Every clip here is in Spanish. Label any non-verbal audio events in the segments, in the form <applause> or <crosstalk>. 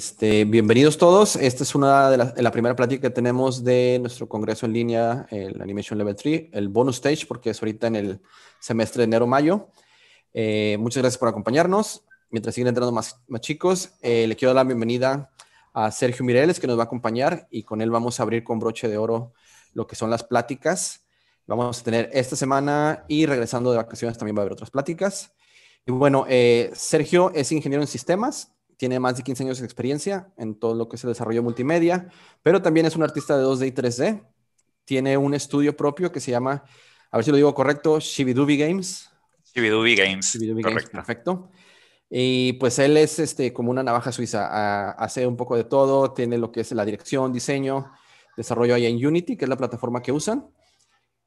Este, bienvenidos todos. Esta es una de las, la primera plática que tenemos de nuestro congreso en línea, el Animation Level 3, el bonus stage, porque es ahorita en el semestre de enero-mayo. Eh, muchas gracias por acompañarnos. Mientras siguen entrando más, chicos, eh, le quiero dar la bienvenida a Sergio Mireles, que nos va a acompañar, y con él vamos a abrir con broche de oro lo que son las pláticas. Vamos a tener esta semana y regresando de vacaciones también va a haber otras pláticas. Y bueno, eh, Sergio es ingeniero en sistemas, tiene más de 15 años de experiencia en todo lo que es el desarrollo multimedia, pero también es un artista de 2D y 3D. Tiene un estudio propio que se llama, a ver si lo digo correcto, Shibidubi Games. Shibidubi Games. Games, perfecto. Y pues él es este, como una navaja suiza, hace un poco de todo, tiene lo que es la dirección, diseño, desarrollo ahí en Unity, que es la plataforma que usan.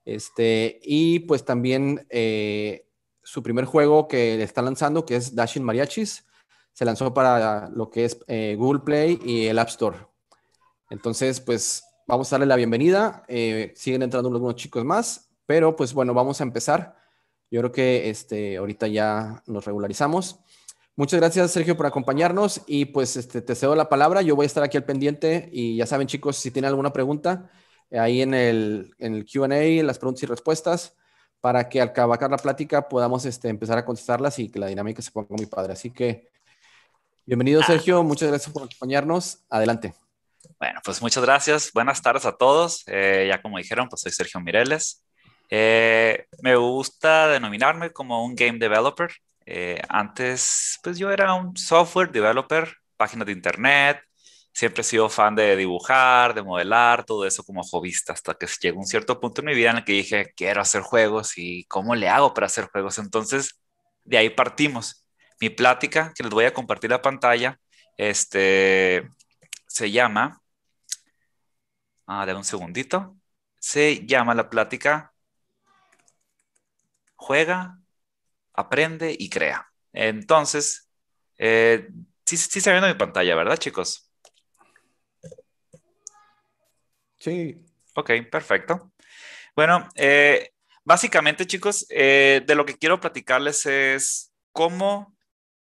Este, y pues también eh, su primer juego que le lanzando, que es Dashing Mariachis, se lanzó para lo que es eh, Google Play y el App Store. Entonces, pues vamos a darle la bienvenida. Eh, siguen entrando unos chicos más, pero pues bueno, vamos a empezar. Yo creo que este, ahorita ya nos regularizamos. Muchas gracias, Sergio, por acompañarnos y pues este, te cedo la palabra. Yo voy a estar aquí al pendiente y ya saben, chicos, si tienen alguna pregunta, eh, ahí en el, en QA, en las preguntas y respuestas, para que al acabar la plática podamos este, empezar a contestarlas y que la dinámica se ponga muy padre. Así que Bienvenido, ah. Sergio. Muchas gracias por acompañarnos. Adelante. Bueno, pues muchas gracias. Buenas tardes a todos. Eh, ya como dijeron, pues soy Sergio Mireles. Eh, me gusta denominarme como un game developer. Eh, antes, pues yo era un software developer, páginas de internet. Siempre he sido fan de dibujar, de modelar, todo eso como hobbyista, hasta que llegó un cierto punto en mi vida en el que dije, quiero hacer juegos y cómo le hago para hacer juegos. Entonces, de ahí partimos mi plática, que les voy a compartir la pantalla, este, se llama, A ah, ver, un segundito, se llama la plática Juega, Aprende y Crea. Entonces, eh, sí, se ve en mi pantalla, ¿verdad, chicos? Sí. Ok, perfecto. Bueno, eh, básicamente, chicos, eh, de lo que quiero platicarles es cómo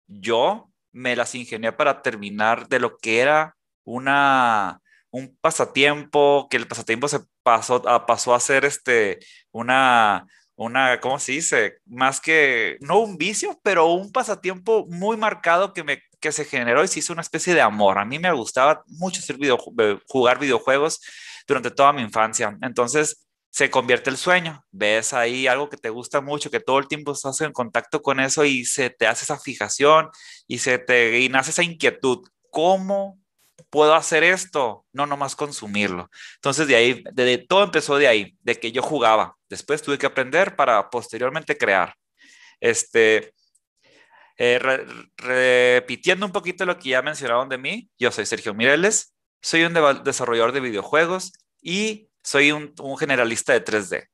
yo me las ingenié para terminar de lo que era una un pasatiempo, que el pasatiempo se pasó a, ah, pasó a ser este, una, una, ¿cómo se dice? Más que, no un vicio, pero un pasatiempo muy marcado que, me, que se generó y se hizo una especie de amor. A mí me gustaba mucho eh, jugar videojuegos durante toda mi infancia. Entonces, se convierte el sueño. Ves ahí algo que te gusta mucho, que todo el tiempo estás en contacto con eso y se te hace esa fijación y se te nace esa inquietud. ¿Cómo puedo hacer esto? No nomás consumirlo. Entonces de ahí, de, todo empezó de ahí, de que yo jugaba. Después tuve que aprender para posteriormente crear. Este, eh, repitiendo un poquito lo que ya mencionaron de mí, yo soy Sergio Mireles, soy un desarrollador de videojuegos y soy un, generalista de 3D,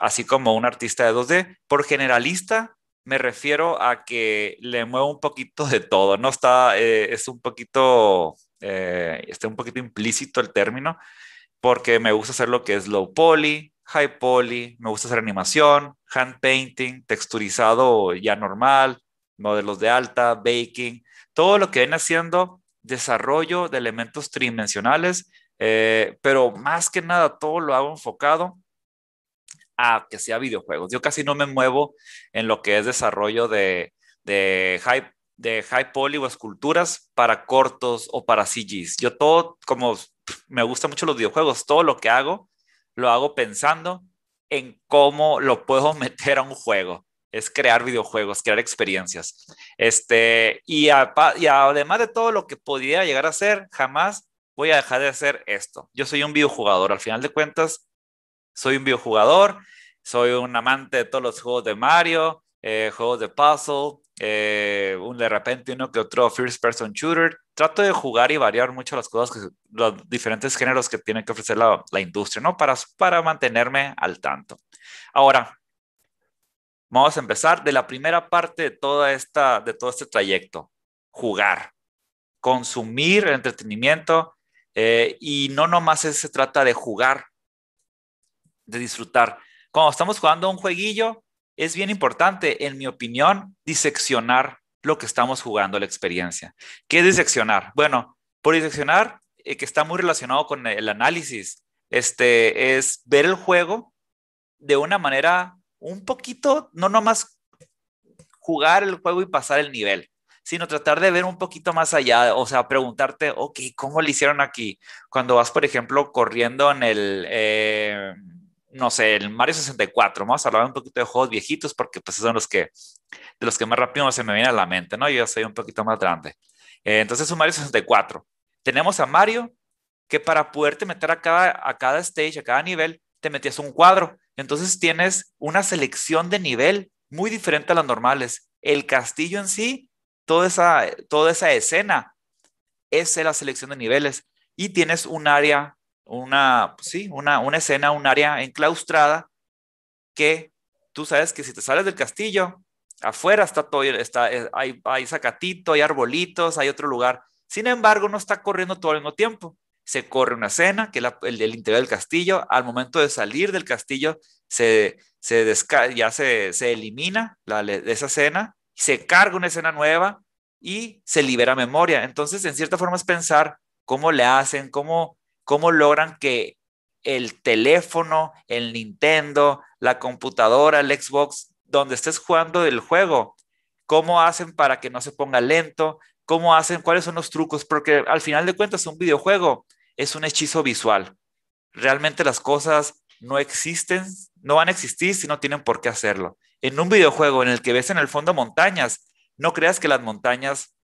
así como un artista de 2D. Por generalista me refiero a que le muevo un poquito de todo, ¿no? Está, eh, es un poquito, eh, está un poquito implícito el término, porque me gusta hacer lo que es low poly, high poly, me gusta hacer animación, hand painting, texturizado ya normal, modelos de alta, baking, todo lo que ven haciendo desarrollo de elementos tridimensionales eh, pero más que nada todo lo hago enfocado a que sea videojuegos. Yo casi no me muevo en lo que es desarrollo de, de high, de high poly o esculturas para cortos o para CGs. Yo todo, como me gusta mucho los videojuegos, todo lo que hago lo hago pensando en cómo lo puedo <laughs> meter a un juego. Es crear videojuegos, crear experiencias. Este, y, y además de todo lo que podría llegar a ser, jamás voy a dejar de hacer esto. Yo soy un videojugador, al final de cuentas, soy un videojugador, soy un amante de todos los juegos de Mario, eh, juegos de puzzle, eh, un, de repente uno que otro first person shooter. Trato de jugar y variar mucho las cosas, los diferentes géneros que tiene que ofrecer la, la, industria, ¿no? Para, para mantenerme al tanto. Ahora, vamos a empezar de la primera parte de, toda esta, de todo este trayecto, jugar, consumir el entretenimiento eh, y no nomás se trata de jugar, de disfrutar. Cuando estamos jugando un jueguillo, es bien importante, en mi opinión, diseccionar lo que estamos jugando, la experiencia. ¿Qué es diseccionar? Bueno, por diseccionar, eh, que está muy relacionado con el análisis, este, es ver el juego de una manera un poquito, no nomás jugar el juego y pasar el nivel, sino tratar de ver un poquito más allá, o sea, preguntarte, ok, ¿cómo le hicieron aquí? Cuando vas, por ejemplo, corriendo en el, eh, no sé, el Mario 64, vamos a hablar un poquito de juegos viejitos porque pues son los que, de los que más rápido se me viene a la mente, ¿no? Yo soy un poquito más grande. Eh, entonces, un Mario 64. Tenemos a Mario que para poderte meter a cada, a cada stage, a cada nivel, te metías un cuadro. Entonces tienes una selección de nivel muy diferente a las normales. El castillo en sí toda esa, toda esa escena es la selección de niveles y tienes un área, una, sí, una, una escena, un área enclaustrada que tú sabes que si te sales del castillo, afuera está todo, está, eh, hay, hay hay arbolitos, hay otro lugar. Sin embargo, no está corriendo todo al mismo tiempo. Se corre una escena, que el, interior del castillo. Al momento de salir del castillo, se, se ya se, elimina la, esa escena se carga una escena nueva y se libera memoria. Entonces, en cierta forma es pensar cómo le hacen, cómo, cómo logran que el teléfono, el Nintendo, la computadora, el Xbox, donde estés jugando el juego, cómo hacen para que no se ponga lento, cómo hacen, cuáles son los trucos, porque al final de cuentas es un videojuego es un hechizo visual. Realmente las cosas no existen, no van a existir si no tienen por qué hacerlo en un videojuego en el que ves en el fondo montañas, no creas que las montañas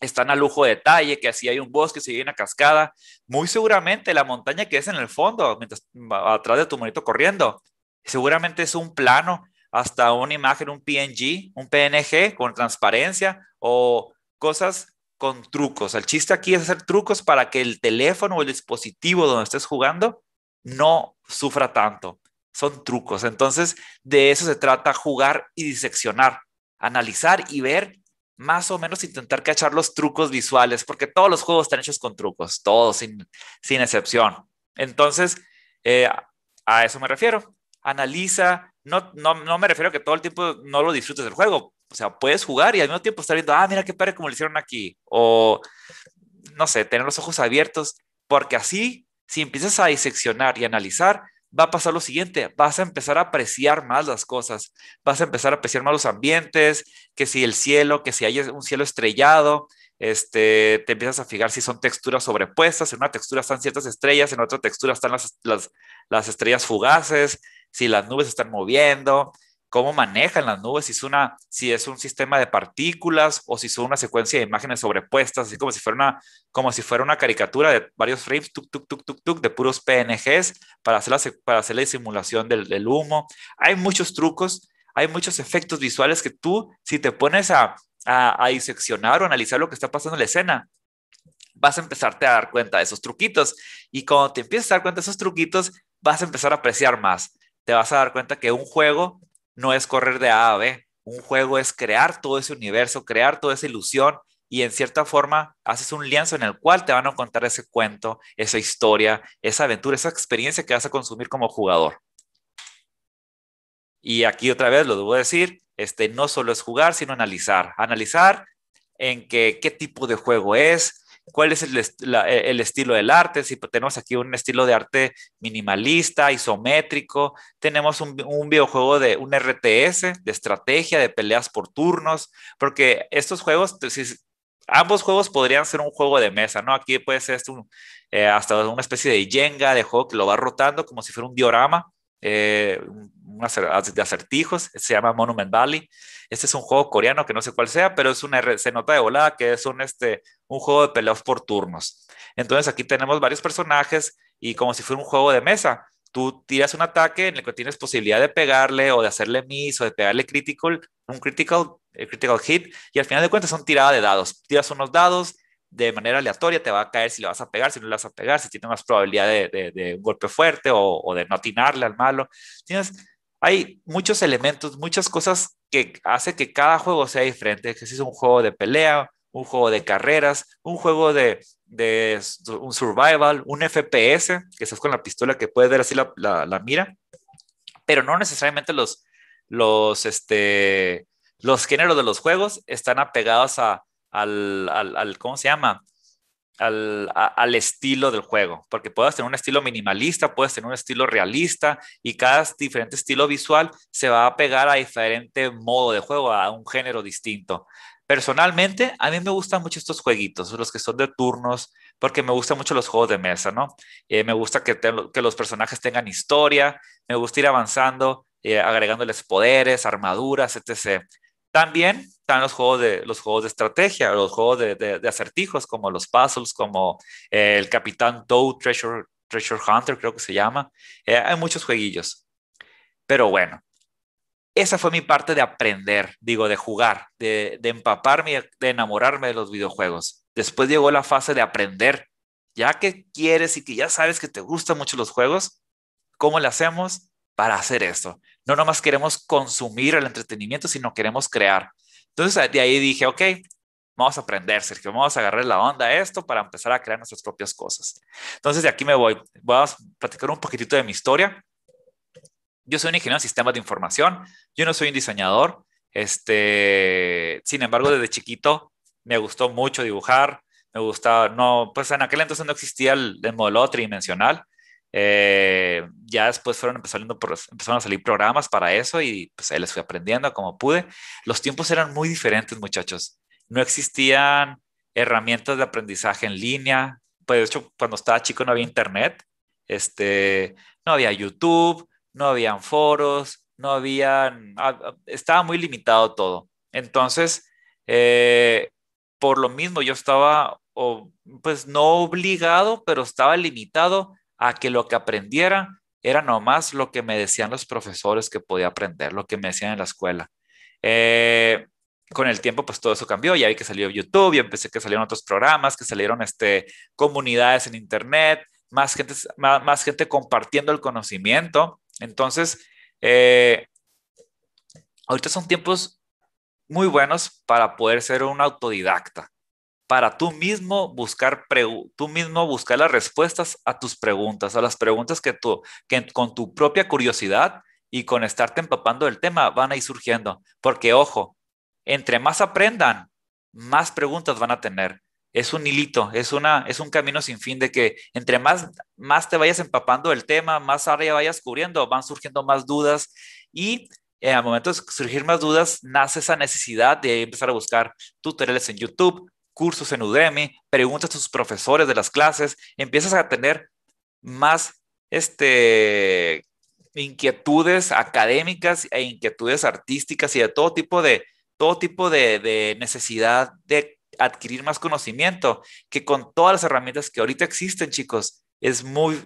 están a lujo de detalle, que así hay un bosque, si hay una cascada, muy seguramente la montaña que ves en el fondo, mientras, atrás de tu monito corriendo, seguramente es un plano, hasta una imagen, un PNG, un PNG con transparencia o cosas con trucos. El chiste aquí es hacer trucos para que el teléfono o el dispositivo donde estés jugando no sufra tanto son trucos. Entonces, de eso se trata, jugar y diseccionar, analizar y ver, más o menos intentar cachar los trucos visuales, porque todos los juegos están hechos con trucos, todos, sin, excepción. Entonces, eh, a eso me refiero. Analiza, no, no, no me refiero a que todo el tiempo no lo disfrutes del juego. O sea, puedes jugar y al mismo tiempo estar viendo, ah, mira qué padre como lo hicieron aquí. O, no sé, tener los ojos abiertos, porque así, si empiezas a diseccionar y analizar, va a pasar lo siguiente, vas a empezar a apreciar más las cosas, vas a empezar a apreciar más los ambientes, que si el cielo, que si hay un cielo estrellado, este, te empiezas a fijar si son texturas sobrepuestas, en una textura están ciertas estrellas, en otra textura están las, estrellas fugaces, si las nubes están moviendo, cómo manejan las nubes, si es, una, si es un sistema de partículas o si son una secuencia de imágenes sobrepuestas, así como si fuera una, como si fuera una caricatura de varios frames, de puros PNGs para hacer la, para hacer la simulación del, del humo. Hay muchos trucos, hay muchos efectos visuales que tú, si te pones a, a, a diseccionar o analizar lo que está pasando en la escena, vas a empezarte a dar cuenta de esos truquitos. Y cuando te empiezas a dar cuenta de esos truquitos, vas a empezar a apreciar más. Te vas a dar cuenta que un juego no es correr de ave, Un juego es crear todo ese universo, crear toda esa ilusión y en cierta forma haces un lienzo en el cual te van a contar ese cuento, esa historia, esa aventura, esa experiencia que vas a consumir como jugador. Y aquí otra vez lo debo decir, este no solo es jugar, sino analizar. Analizar en que, qué tipo de juego es, cuál es el, e, el, estilo del arte, si tenemos aquí un estilo de arte minimalista, isométrico, tenemos un, un videojuego de un RTS, de estrategia, de peleas por turnos, porque estos juegos, pues, ambos juegos podrían ser un juego de mesa, ¿no? Aquí puede ser esto eh, hasta una especie de yenga, de juego que lo va rotando como si fuera un diorama. Eh, de acertijos, se llama Monument Valley. Este es un juego coreano que no sé cuál sea, pero es una, se nota de volada que es un, este, un juego de peleas por turnos. Entonces aquí tenemos varios personajes y como si fuera un juego de mesa. Tú tiras un ataque en el que tienes posibilidad de pegarle o de hacerle miss o de pegarle critical, un critical, critical hit y al final de cuentas son tirada de dados. Tiras unos dados, de manera aleatoria, te va a caer si le vas a pegar, si no le vas a pegar, si tiene más probabilidad de, de, un golpe fuerte o, o, de no atinarle al malo. Tienes hay muchos elementos, muchas cosas que hace que cada juego sea diferente, que si es un juego de pelea, un juego de carreras, un juego de, un survival, un FPS, que estás con la pistola que puedes ver así la, mira, pero no necesariamente los, los, este, los géneros de los juegos están apegados al, al, ¿cómo se llama? al, estilo del juego, porque puedes tener un estilo minimalista, puedes tener un estilo realista y cada diferente estilo visual se va a pegar a diferente modo de juego, a un género distinto. Personalmente, a mí me gustan mucho estos jueguitos, los que son de turnos, porque me gustan mucho los juegos de mesa, ¿no? Eh, me gusta que, que los personajes tengan historia, me gusta ir avanzando, eh, agregándoles poderes, armaduras, etc. También están los juegos de, los juegos de estrategia, los juegos de, acertijos, como los puzzles, como eh, el Capitán Toad Treasure, Hunter, creo que se llama. Eh, hay muchos jueguillos. Pero bueno, esa fue mi parte de aprender, digo, de jugar, de, de empaparme, de enamorarme de los videojuegos. Después llegó la fase de aprender. Ya que quieres y que ya sabes que te gustan mucho los juegos, ¿cómo le hacemos para hacer esto? No nomás queremos consumir el entretenimiento, sino queremos crear. Entonces de ahí dije, ok, vamos a aprender, Sergio, vamos a agarrar la onda a esto para empezar a crear nuestras propias cosas. Entonces de aquí me voy, voy a platicar un poquitito de mi historia. Yo soy un ingeniero en sistemas de información, yo no soy un diseñador, este, sin embargo desde chiquito me gustó mucho dibujar, me gustaba, no, pues en aquel entonces no existía el, el modelo tridimensional, eh, ya después fueron empezando empezaron a salir programas para eso y pues ahí les fui aprendiendo como pude. Los tiempos eran muy diferentes, muchachos. No existían herramientas de aprendizaje en línea. Pues de hecho, cuando estaba chico no había internet, este, no había YouTube, no habían foros, no habían, ah, estaba muy limitado todo. Entonces, eh, por lo mismo yo estaba, pues no obligado, pero estaba limitado a que lo que aprendiera era nomás lo que me decían los profesores que podía aprender, lo que me decían en la escuela. Eh, con el tiempo, pues todo eso cambió. Ya vi que salió YouTube, y empecé que salieron otros programas, que salieron este, comunidades en Internet, más gente, más, gente compartiendo el conocimiento. Entonces, eh, ahorita son tiempos muy buenos para poder ser un autodidacta para tú mismo buscar, tú mismo buscar las respuestas a tus preguntas, a las preguntas que tú, con tu propia curiosidad y con estarte empapando del tema van a ir surgiendo. Porque, ojo, entre más aprendan, más preguntas van a tener. Es un hilito, es, una, es un camino sin fin de que entre más, más te vayas empapando del tema, más área vayas cubriendo, van surgiendo más dudas y eh, al momento de surgir más dudas, nace esa necesidad de empezar a buscar tutoriales en YouTube, cursos en Udemy, preguntas a tus profesores de las clases, empiezas a tener más este, inquietudes académicas e inquietudes artísticas y de todo tipo de, todo tipo de, necesidad de adquirir más conocimiento, que con todas las herramientas que ahorita existen, chicos, es muy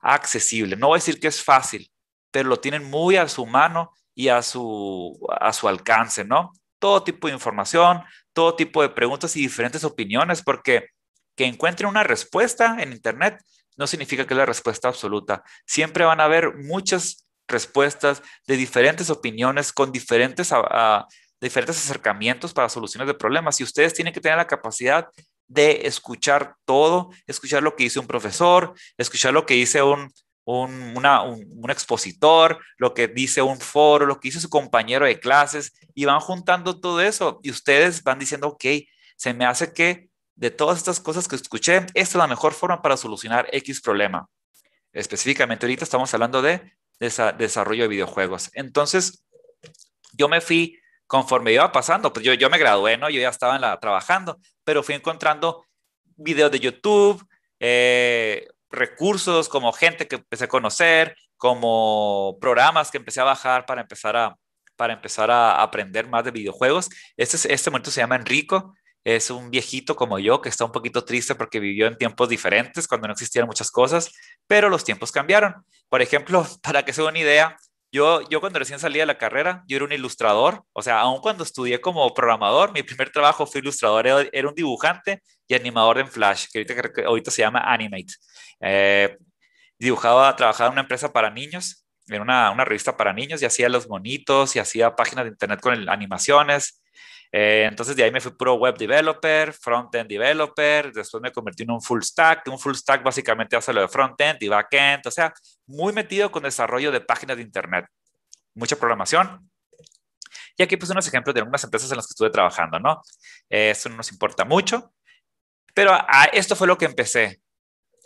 accesible. No voy a decir que es fácil, pero lo tienen muy a su mano y a su, a su alcance, ¿no? todo tipo de información, todo tipo de preguntas y diferentes opiniones, porque que encuentre una respuesta en Internet no significa que es la respuesta absoluta. Siempre van a haber muchas respuestas de diferentes opiniones con diferentes, diferentes acercamientos para soluciones de problemas y ustedes tienen que tener la capacidad de escuchar todo, escuchar lo que dice un profesor, escuchar lo que dice un un, expositor, lo que dice un foro, lo que dice su compañero de clases, y van juntando todo eso y ustedes van diciendo, ok, se me hace que de todas estas cosas que escuché, esta es la mejor forma para solucionar X problema. Específicamente ahorita estamos hablando de desarrollo de videojuegos. Entonces, yo me fui conforme iba pasando, pues yo, yo me gradué, ¿no? Yo ya estaba trabajando, pero fui encontrando videos de YouTube, eh, recursos, como gente que empecé a conocer, como programas que empecé a bajar para empezar a, para empezar a aprender más de videojuegos. Este, este momento se llama Enrico, es un viejito como yo que está un poquito triste porque vivió en tiempos diferentes, cuando no existían muchas cosas, pero los tiempos cambiaron. Por ejemplo, <laughs> para que se den una idea, yo, cuando recién salí de la carrera, yo era un ilustrador, o sea, aun cuando estudié como programador, mi primer trabajo fue ilustrador, era un dibujante y animador en Flash, que ahorita, ahorita se llama Animate. Eh, dibujaba, trabajaba en una empresa para niños, en una, revista para niños, y hacía los monitos, y hacía páginas de internet con animaciones, eh, entonces de ahí me fui puro web developer, front-end developer, después me convertí en un full stack. Un full stack básicamente hace lo de front-end y back-end, o sea, muy metido con desarrollo de páginas de Internet, mucha programación. Y aquí puse unos ejemplos de algunas empresas en las que estuve trabajando, ¿no? Eso no nos importa mucho, pero a, ah, esto fue lo que empecé.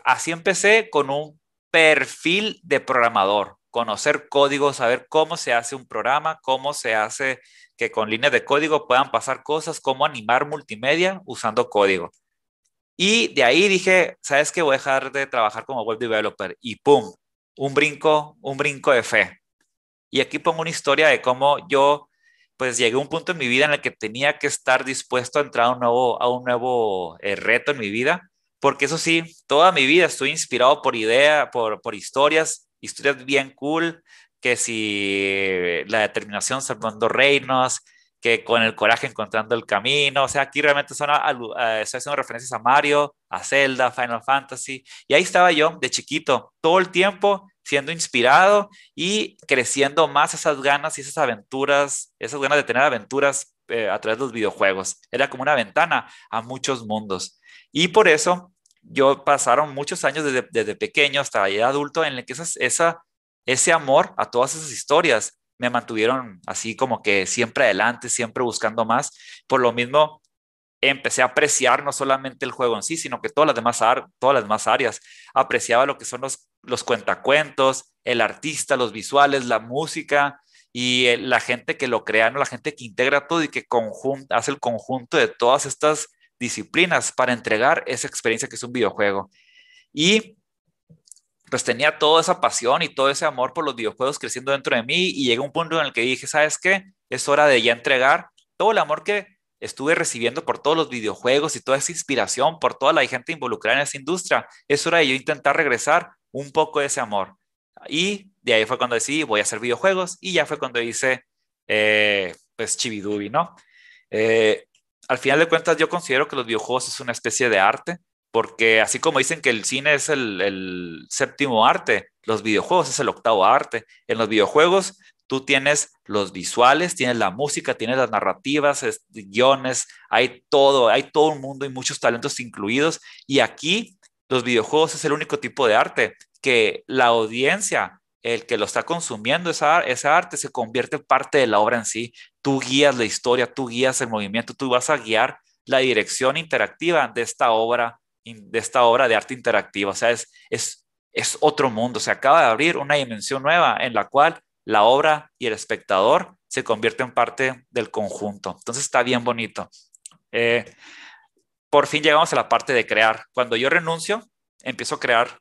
Así empecé con un perfil de programador, conocer código, saber cómo se hace un programa, cómo se hace que con líneas de código puedan pasar cosas, cómo animar multimedia usando código. Y de ahí dije, ¿sabes qué? Voy a dejar de trabajar como web developer. Y pum, un brinco, un brinco de fe. Y aquí pongo una historia de cómo yo, pues llegué a un punto en mi vida en el que tenía que estar dispuesto a entrar a un nuevo, a un nuevo eh, reto en mi vida, porque eso sí, toda mi vida estoy inspirado por ideas, por, por historias, historias bien cool, que si eh, la determinación salvando reinos, que con el coraje encontrando el camino. O sea, aquí realmente son, a, haciendo referencias a Mario, a Zelda, Final Fantasy. Y ahí estaba yo de chiquito, todo el tiempo siendo inspirado y creciendo más esas ganas y esas aventuras, esas ganas de tener aventuras eh, a través de los videojuegos. Era como una ventana a muchos mundos. Y por eso yo pasaron muchos años desde, desde pequeño hasta ya adulto en el que esa, ese amor a todas esas historias me mantuvieron así como que siempre adelante, siempre buscando más. Por lo mismo, empecé a apreciar no solamente el juego en sí, sino que todas las demás, todas áreas. Apreciaba lo que son los, los cuentacuentos, el artista, los visuales, la música y eh, la gente que lo crea, ¿no? la gente que integra todo y que conjunta, hace el conjunto de todas estas disciplinas para entregar esa experiencia que es un videojuego. Y pues tenía toda esa pasión y todo ese amor por los videojuegos creciendo dentro de mí y llega un punto en el que dije, ¿sabes qué? Es hora de ya entregar todo el amor que estuve recibiendo por todos los videojuegos y toda esa inspiración por toda la gente involucrada en esa industria. Es hora de yo intentar regresar un poco de ese amor. Y de ahí fue cuando decidí, voy a hacer videojuegos y ya fue cuando hice, eh, pues, Chibidubi, ¿no? Eh, al final de cuentas, yo considero que los videojuegos es una especie de arte porque así como dicen que el cine es el, séptimo arte, los videojuegos es el octavo arte. En los videojuegos tú tienes los visuales, tienes la música, tienes las narrativas, guiones, hay todo, hay todo un mundo y muchos talentos incluidos. Y aquí los videojuegos es el único tipo de arte que la audiencia, el que lo está consumiendo, esa, ese arte se convierte en parte de la obra en sí. Tú guías la historia, tú guías el movimiento, tú vas a guiar la dirección interactiva de esta obra de esta obra de arte interactiva. O sea, es, es, es otro mundo. Se acaba de abrir una dimensión nueva en la cual la obra y el espectador se convierten en parte del conjunto. Entonces está bien bonito. Eh, por fin llegamos a la parte de crear. Cuando yo renuncio, empiezo a crear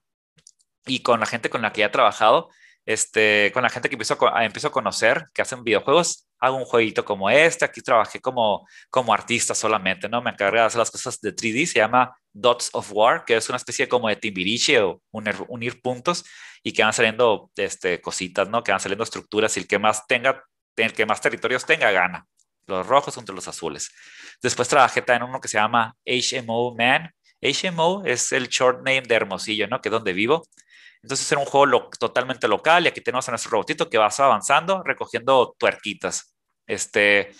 y con la gente con la que he trabajado, este, con la gente que empiezo empiezo a conocer, que hacen videojuegos, hago un jueguito como este, aquí trabajé como, como artista solamente, ¿no? Me encargué de hacer las cosas de 3D, se llama Dots of War, que es una especie como de timbiriche o er, unir, puntos y que van saliendo este, cositas, ¿no? Que van saliendo estructuras y el que más tenga, el que más territorios tenga, gana. Los rojos contra los azules. Después trabajé también uno que se llama HMO Man. HMO es el short name de Hermosillo, ¿no? Que es donde vivo. Entonces era un juego totalmente local y aquí tenemos a nuestro robotito que vas avanzando recogiendo tuerquitas. Este,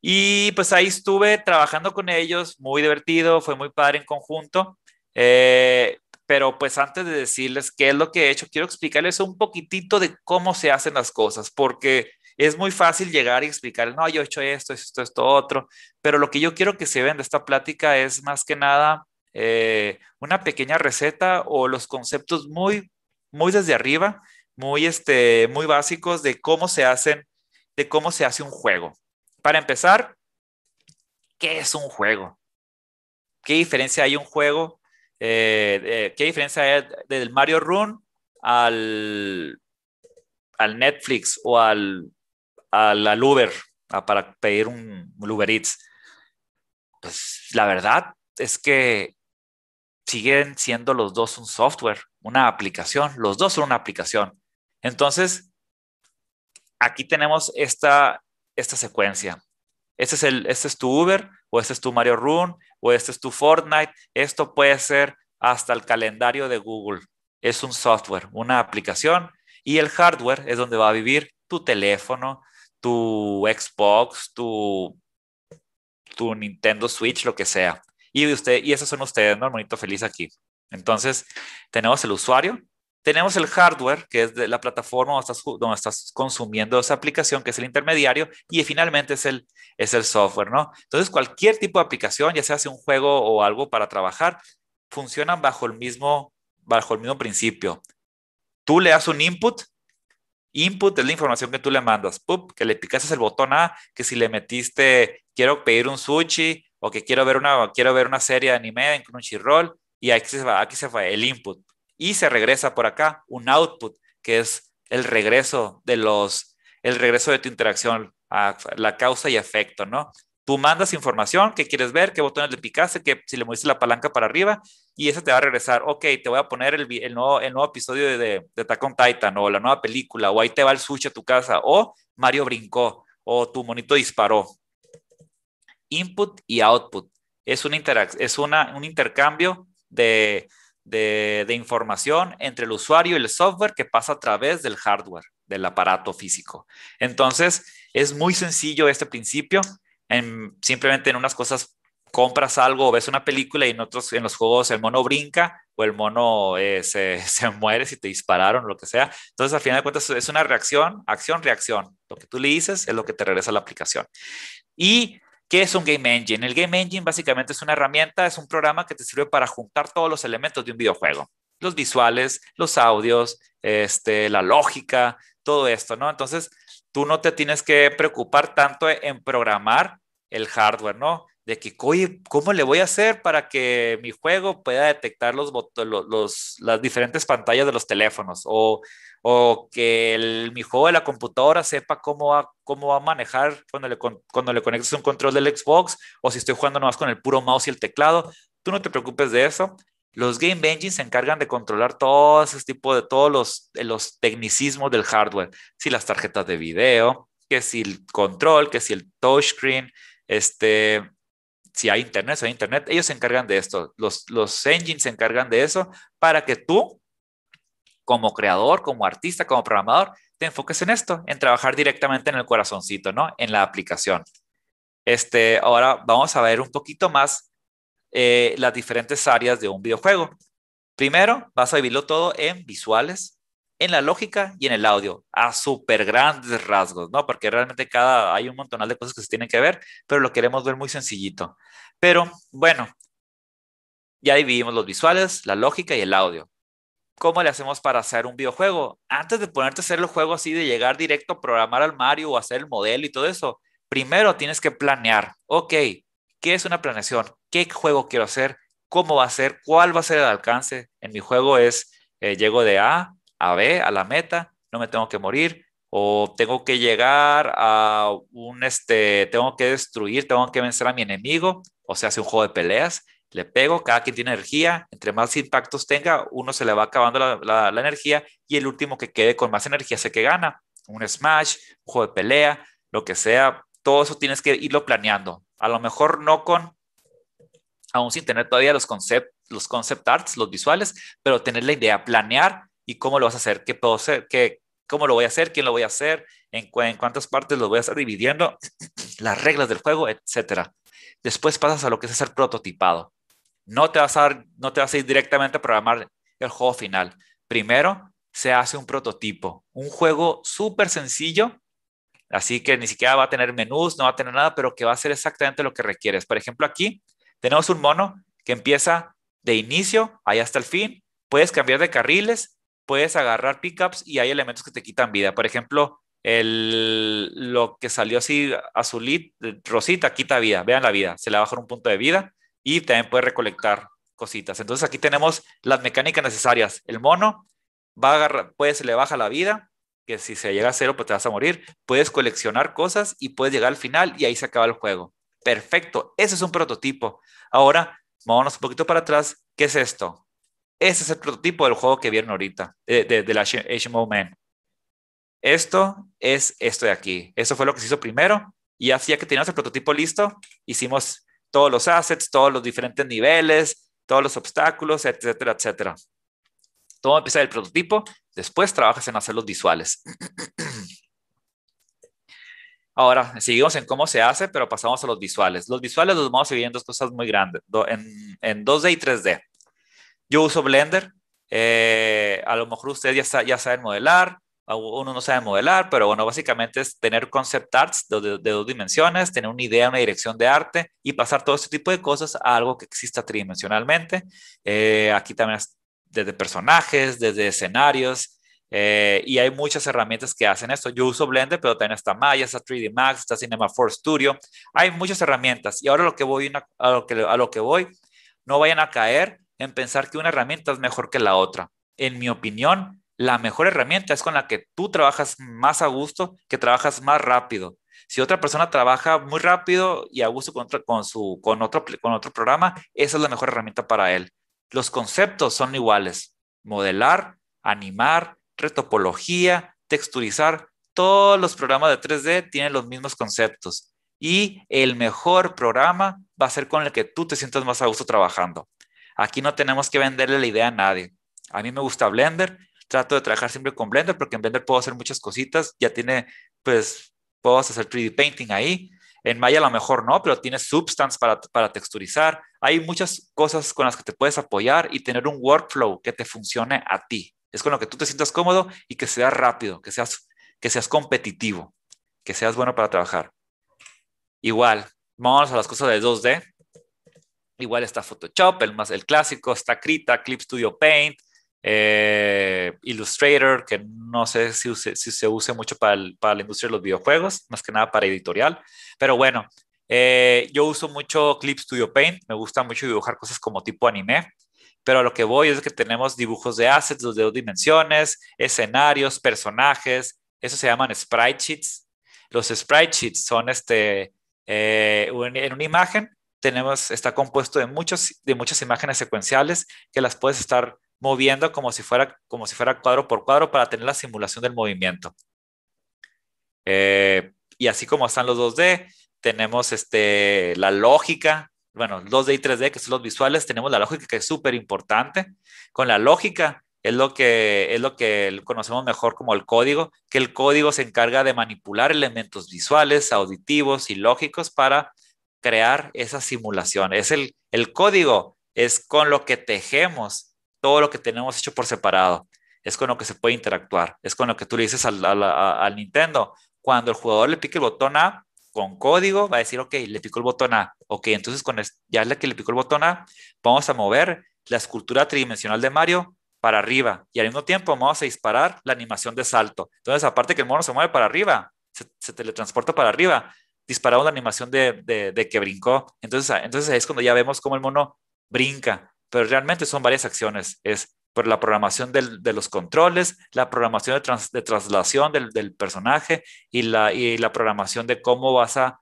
y pues ahí estuve trabajando con ellos, muy divertido, fue muy padre en conjunto. Eh, pero pues antes de decirles qué es lo que he hecho, quiero explicarles un poquitito de cómo se hacen las cosas, porque es muy fácil llegar y explicar, no, yo he hecho esto, esto, esto, otro, pero lo que yo quiero que se vean de esta plática es más que nada eh, una pequeña receta o los conceptos muy, muy desde arriba, muy, este, muy básicos de cómo se hacen, de cómo se hace un juego. Para empezar, ¿qué es un juego? ¿Qué diferencia hay un juego? Eh, eh, ¿Qué diferencia hay del Mario Run al, al Netflix o al, Uber ah, para pedir un, un Uber Eats? Pues la verdad es que siguen siendo los dos un software, una aplicación, los dos son una aplicación. Entonces, aquí tenemos esta, esta secuencia. Este es, el, este es tu Uber, o este es tu Mario Run, o este es tu Fortnite. Esto puede ser hasta el calendario de Google. Es un software, una aplicación, y el hardware es donde va a vivir tu teléfono, tu Xbox, tu, tu Nintendo Switch, lo que sea y, usted, y esos son ustedes, ¿no? Hermanito feliz aquí. Entonces, tenemos el usuario, tenemos el hardware, que es la plataforma donde estás, donde estás, consumiendo esa aplicación, que es el intermediario, y finalmente es el, es el software, ¿no? Entonces, cualquier tipo de aplicación, ya sea un juego o algo para trabajar, funcionan bajo el mismo, bajo el mismo principio. Tú le das un input, input es la información que tú le mandas, que le picas el botón A, que si le metiste, quiero pedir un sushi, o que quiero ver una, quiero ver una serie de anime en Crunchyroll y aquí se va, aquí se va el input. Y se regresa por acá un output, que es el regreso de los, el regreso de tu interacción, a la causa y efecto, ¿no? Tú mandas información, qué quieres ver, qué botones le picaste, que si le moviste la palanca para arriba, y eso te va a regresar. Ok, te voy a poner el, el nuevo, el episodio de, de, Attack on Titan, o la nueva película, o ahí te va el sushi a tu casa, o Mario brincó, o tu monito disparó, input y output. Es, una es un intercambio de, información entre el usuario y el software que pasa a través del hardware, del aparato físico. Entonces, es muy sencillo este principio. simplemente en unas cosas compras algo o ves una película y en otros, en los juegos el mono brinca o el mono eh, se, <laughs> se, muere si te dispararon, o lo que sea. Entonces, al final de cuentas, es una reacción, acción, reacción. Lo que tú le dices es lo que te regresa a la aplicación. Y ¿Qué es un Game Engine? El Game Engine básicamente es una herramienta, es un programa que te sirve para juntar todos los elementos de un videojuego. Los visuales, los audios, este, la lógica, todo esto, ¿no? Entonces, tú no te tienes que preocupar tanto en programar el hardware, ¿no? de que, oye, ¿cómo le voy a hacer para que mi juego pueda detectar los, los, los las diferentes pantallas de los teléfonos? O, o que mi juego de la computadora sepa cómo va, cómo va a manejar cuando le, cuando le conectes un control del Xbox, o si estoy jugando nomás con el puro mouse y el teclado. Tú no te preocupes de eso. Los game engines se encargan de controlar todo ese tipo de todos los, los tecnicismos del hardware. Si las tarjetas de video, que si el control, que si el touchscreen, este, si hay internet, si hay internet, ellos se encargan de esto, los, engines se encargan de eso para que tú, como creador, como artista, como programador, te enfoques en esto, en trabajar directamente en el corazoncito, ¿no? En la aplicación. Este, ahora vamos a ver un poquito más eh, las diferentes áreas de un videojuego. Primero, vas a vivirlo todo en visuales, en la lógica y en el audio, a súper grandes rasgos, ¿no? Porque realmente cada, hay un montonal de cosas que se tienen que ver, pero lo queremos ver muy sencillito. Pero bueno, ya dividimos los visuales, la lógica y el audio. ¿Cómo le hacemos para hacer un videojuego? Antes de ponerte a hacer el juego así, de llegar directo a programar al Mario o hacer el modelo y todo eso, primero tienes que planear. Ok, ¿qué es una planeación? ¿Qué juego quiero hacer? ¿Cómo va a ser? ¿Cuál va a ser el alcance? En mi juego es, eh, llego de A a ver, a la meta, no me tengo que morir, o tengo que llegar a un, este, tengo que destruir, tengo que vencer a mi enemigo, o sea, hace un juego de peleas, le pego, cada quien tiene energía, entre más impactos tenga, uno se le va acabando la, energía y el último que quede con más energía es que gana, un smash, un juego de pelea, lo que sea, todo eso tienes que irlo planeando, a lo mejor no con, aún sin tener todavía los concept, los concept arts, los visuales, pero tener la idea, planear y cómo lo vas a hacer, qué puedo qué, cómo lo voy a hacer, quién lo voy a hacer, en, cuántas partes lo voy a estar dividiendo, <clears throat> las reglas del juego, etcétera. Después pasas a lo que es hacer prototipado. No te vas a, no te vas a ir directamente a programar el juego final. Primero se hace un prototipo, un juego súper sencillo, así que ni siquiera va a tener menús, no va a tener nada, pero que va a ser exactamente lo que requieres. Por ejemplo, aquí tenemos un mono que empieza de inicio ahí hasta el fin, puedes cambiar de carriles, puedes agarrar pickups y hay elementos que te quitan vida. Por ejemplo, el, lo que salió así azulita, rosita, quita vida, vean la vida, se le baja un punto de vida y también puede recolectar cositas. Entonces aquí tenemos las mecánicas necesarias. El mono va a agarrar, puede se le baja la vida, que si se llega a cero pues te vas a morir. Puedes coleccionar cosas y puedes llegar al final y ahí se acaba el juego. Perfecto, ese es un prototipo. Ahora, vámonos un poquito para atrás. ¿Qué es esto? Ese es el prototipo del juego que vieron ahorita, eh, de, la HMO Man. Esto es esto de aquí. Eso fue lo que se hizo primero. Y así ya que teníamos el prototipo listo, hicimos todos los assets, todos los diferentes niveles, todos los obstáculos, etcétera, etcétera. Todo empieza el prototipo, después trabajas en hacer los visuales. <clears throat> Ahora, seguimos en cómo se hace, pero pasamos a los visuales. Los visuales los vamos a dividir en dos cosas muy grandes, en, en 2D y 3D. Yo uso Blender, eh, a lo mejor ustedes ya, ya saben modelar, uno no sabe modelar, pero bueno, básicamente es tener concept arts de, dos dimensiones, tener una idea, una dirección de arte y pasar todo este tipo de cosas a algo que exista tridimensionalmente. Eh, aquí también desde personajes, desde escenarios. Eh, y hay muchas herramientas que hacen esto. Yo uso Blender, pero también está Maya, está 3D Max, está Cinema 4 Studio. Hay muchas herramientas. Y ahora lo que voy, a, lo que, a lo que voy, no vayan a caer en pensar que una herramienta es mejor que la otra. En mi opinión, la mejor herramienta es con la que tú trabajas más a gusto, que trabajas más rápido. Si otra persona trabaja muy rápido y a gusto con, otro, programa, esa es la mejor herramienta para él. Los conceptos son iguales. Modelar, animar, retopología, texturizar. Todos los programas de 3D tienen los mismos conceptos. Y el mejor programa va a ser con el que tú te sientas más a gusto trabajando. Aquí no tenemos que venderle la idea a nadie. A mí me gusta Blender, trato de trabajar siempre con Blender porque en Blender puedo hacer muchas cositas, ya tiene, pues, puedo hacer 3D painting ahí. En Maya a lo mejor no, pero tiene Substance para, para texturizar. Hay muchas cosas con las que te puedes apoyar y tener un workflow que te funcione a ti. Es con lo que tú te sientas cómodo y que sea rápido, que seas, que seas competitivo, que seas bueno para trabajar. Igual, vamos a las cosas de 2D. Igual está Photoshop, el, más, el clásico, está Krita, Clip Studio Paint, eh, Illustrator, que no sé si, si se use mucho para, la industria de los videojuegos, más que nada para editorial. Pero bueno, eh, yo uso mucho Clip Studio Paint, me gusta mucho dibujar cosas como tipo anime. Pero a lo que voy es que tenemos dibujos de assets, los de dos dimensiones, escenarios, personajes. Eso se llaman sprite sheets. Los sprite sheets son este, eh, en una imagen tenemos, está compuesto de, muchos, de muchas imágenes secuenciales que las puedes estar moviendo como si fuera, como si fuera cuadro por cuadro para tener la simulación del movimiento. Eh, y así como están los 2D, tenemos este, la lógica, bueno, 2D y 3D, que son los visuales, tenemos la lógica que es súper importante. Con la lógica es lo, que, es lo que conocemos mejor como el código, que el código se encarga de manipular elementos visuales, auditivos y lógicos para crear esa simulación. Es el, el código, es con lo que tejemos todo lo que tenemos hecho por separado. Es con lo que se puede interactuar. Es con lo que tú le dices al, Nintendo. Cuando el jugador le pique el botón A con código, va a decir, ok, le pico el botón A. Ok, entonces con ya ya la que le picó el botón A, vamos a mover la escultura tridimensional de Mario para arriba y al mismo tiempo vamos a disparar la animación de salto. Entonces, aparte que el mono se mueve para arriba, se teletransporta para arriba, Disparado una animación de, que brincó. Entonces, ah, entonces es cuando ya vemos cómo el mono brinca, pero realmente son varias acciones. Es por la programación de los controles, la programación de, traslación del, personaje y la, programación de cómo vas a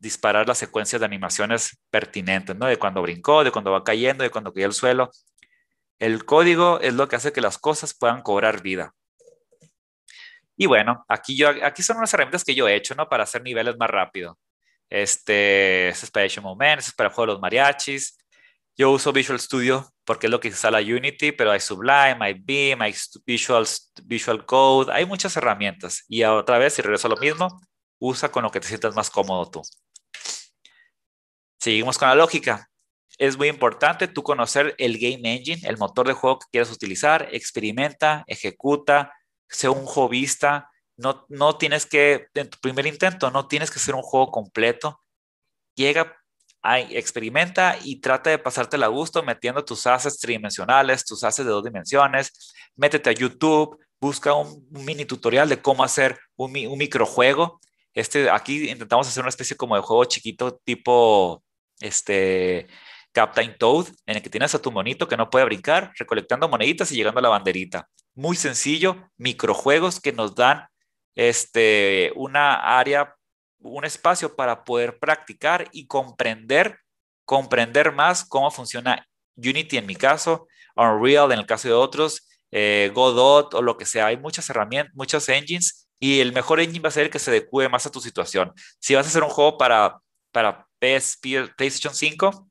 disparar las secuencias de animaciones pertinentes, ¿no? De cuando brincó, de cuando va cayendo, de cuando cayó al suelo. El código es lo que hace que las cosas puedan cobrar vida. Y bueno, aquí, yo, aquí son unas herramientas que yo he hecho, ¿no? Para hacer niveles más rápido. Este, es para Moment, es para juego de los mariachis. Yo uso Visual Studio porque es lo que la Unity, pero hay Sublime, hay Beam, hay Visual, Visual Code, hay muchas herramientas. Y otra vez, si regreso a lo mismo, usa con lo que te sientas más cómodo tú. Seguimos con la lógica. Es muy importante tú conocer el game engine, el motor de juego que quieras utilizar, experimenta, ejecuta, sea un jovista, no, no tienes que, en tu primer intento, no tienes que hacer un juego completo. Llega, experimenta y trata de pasártela a gusto metiendo tus haces tridimensionales, tus haces de dos dimensiones. Métete a YouTube, busca un, mini tutorial de cómo hacer un, un, microjuego. Este, aquí intentamos hacer una especie como de juego chiquito tipo este, Captain Toad, en el que tienes a tu monito que no puede brincar, recolectando moneditas y llegando a la banderita muy sencillo, microjuegos que nos dan este, una área, un espacio para poder practicar y comprender, comprender más cómo funciona Unity en mi caso, Unreal en el caso de otros, eh, Godot o lo que sea. Hay muchas herramientas, muchas engines y el mejor engine va a ser el que se adecue más a tu situación. Si vas a hacer un juego para, para PS, PlayStation 5,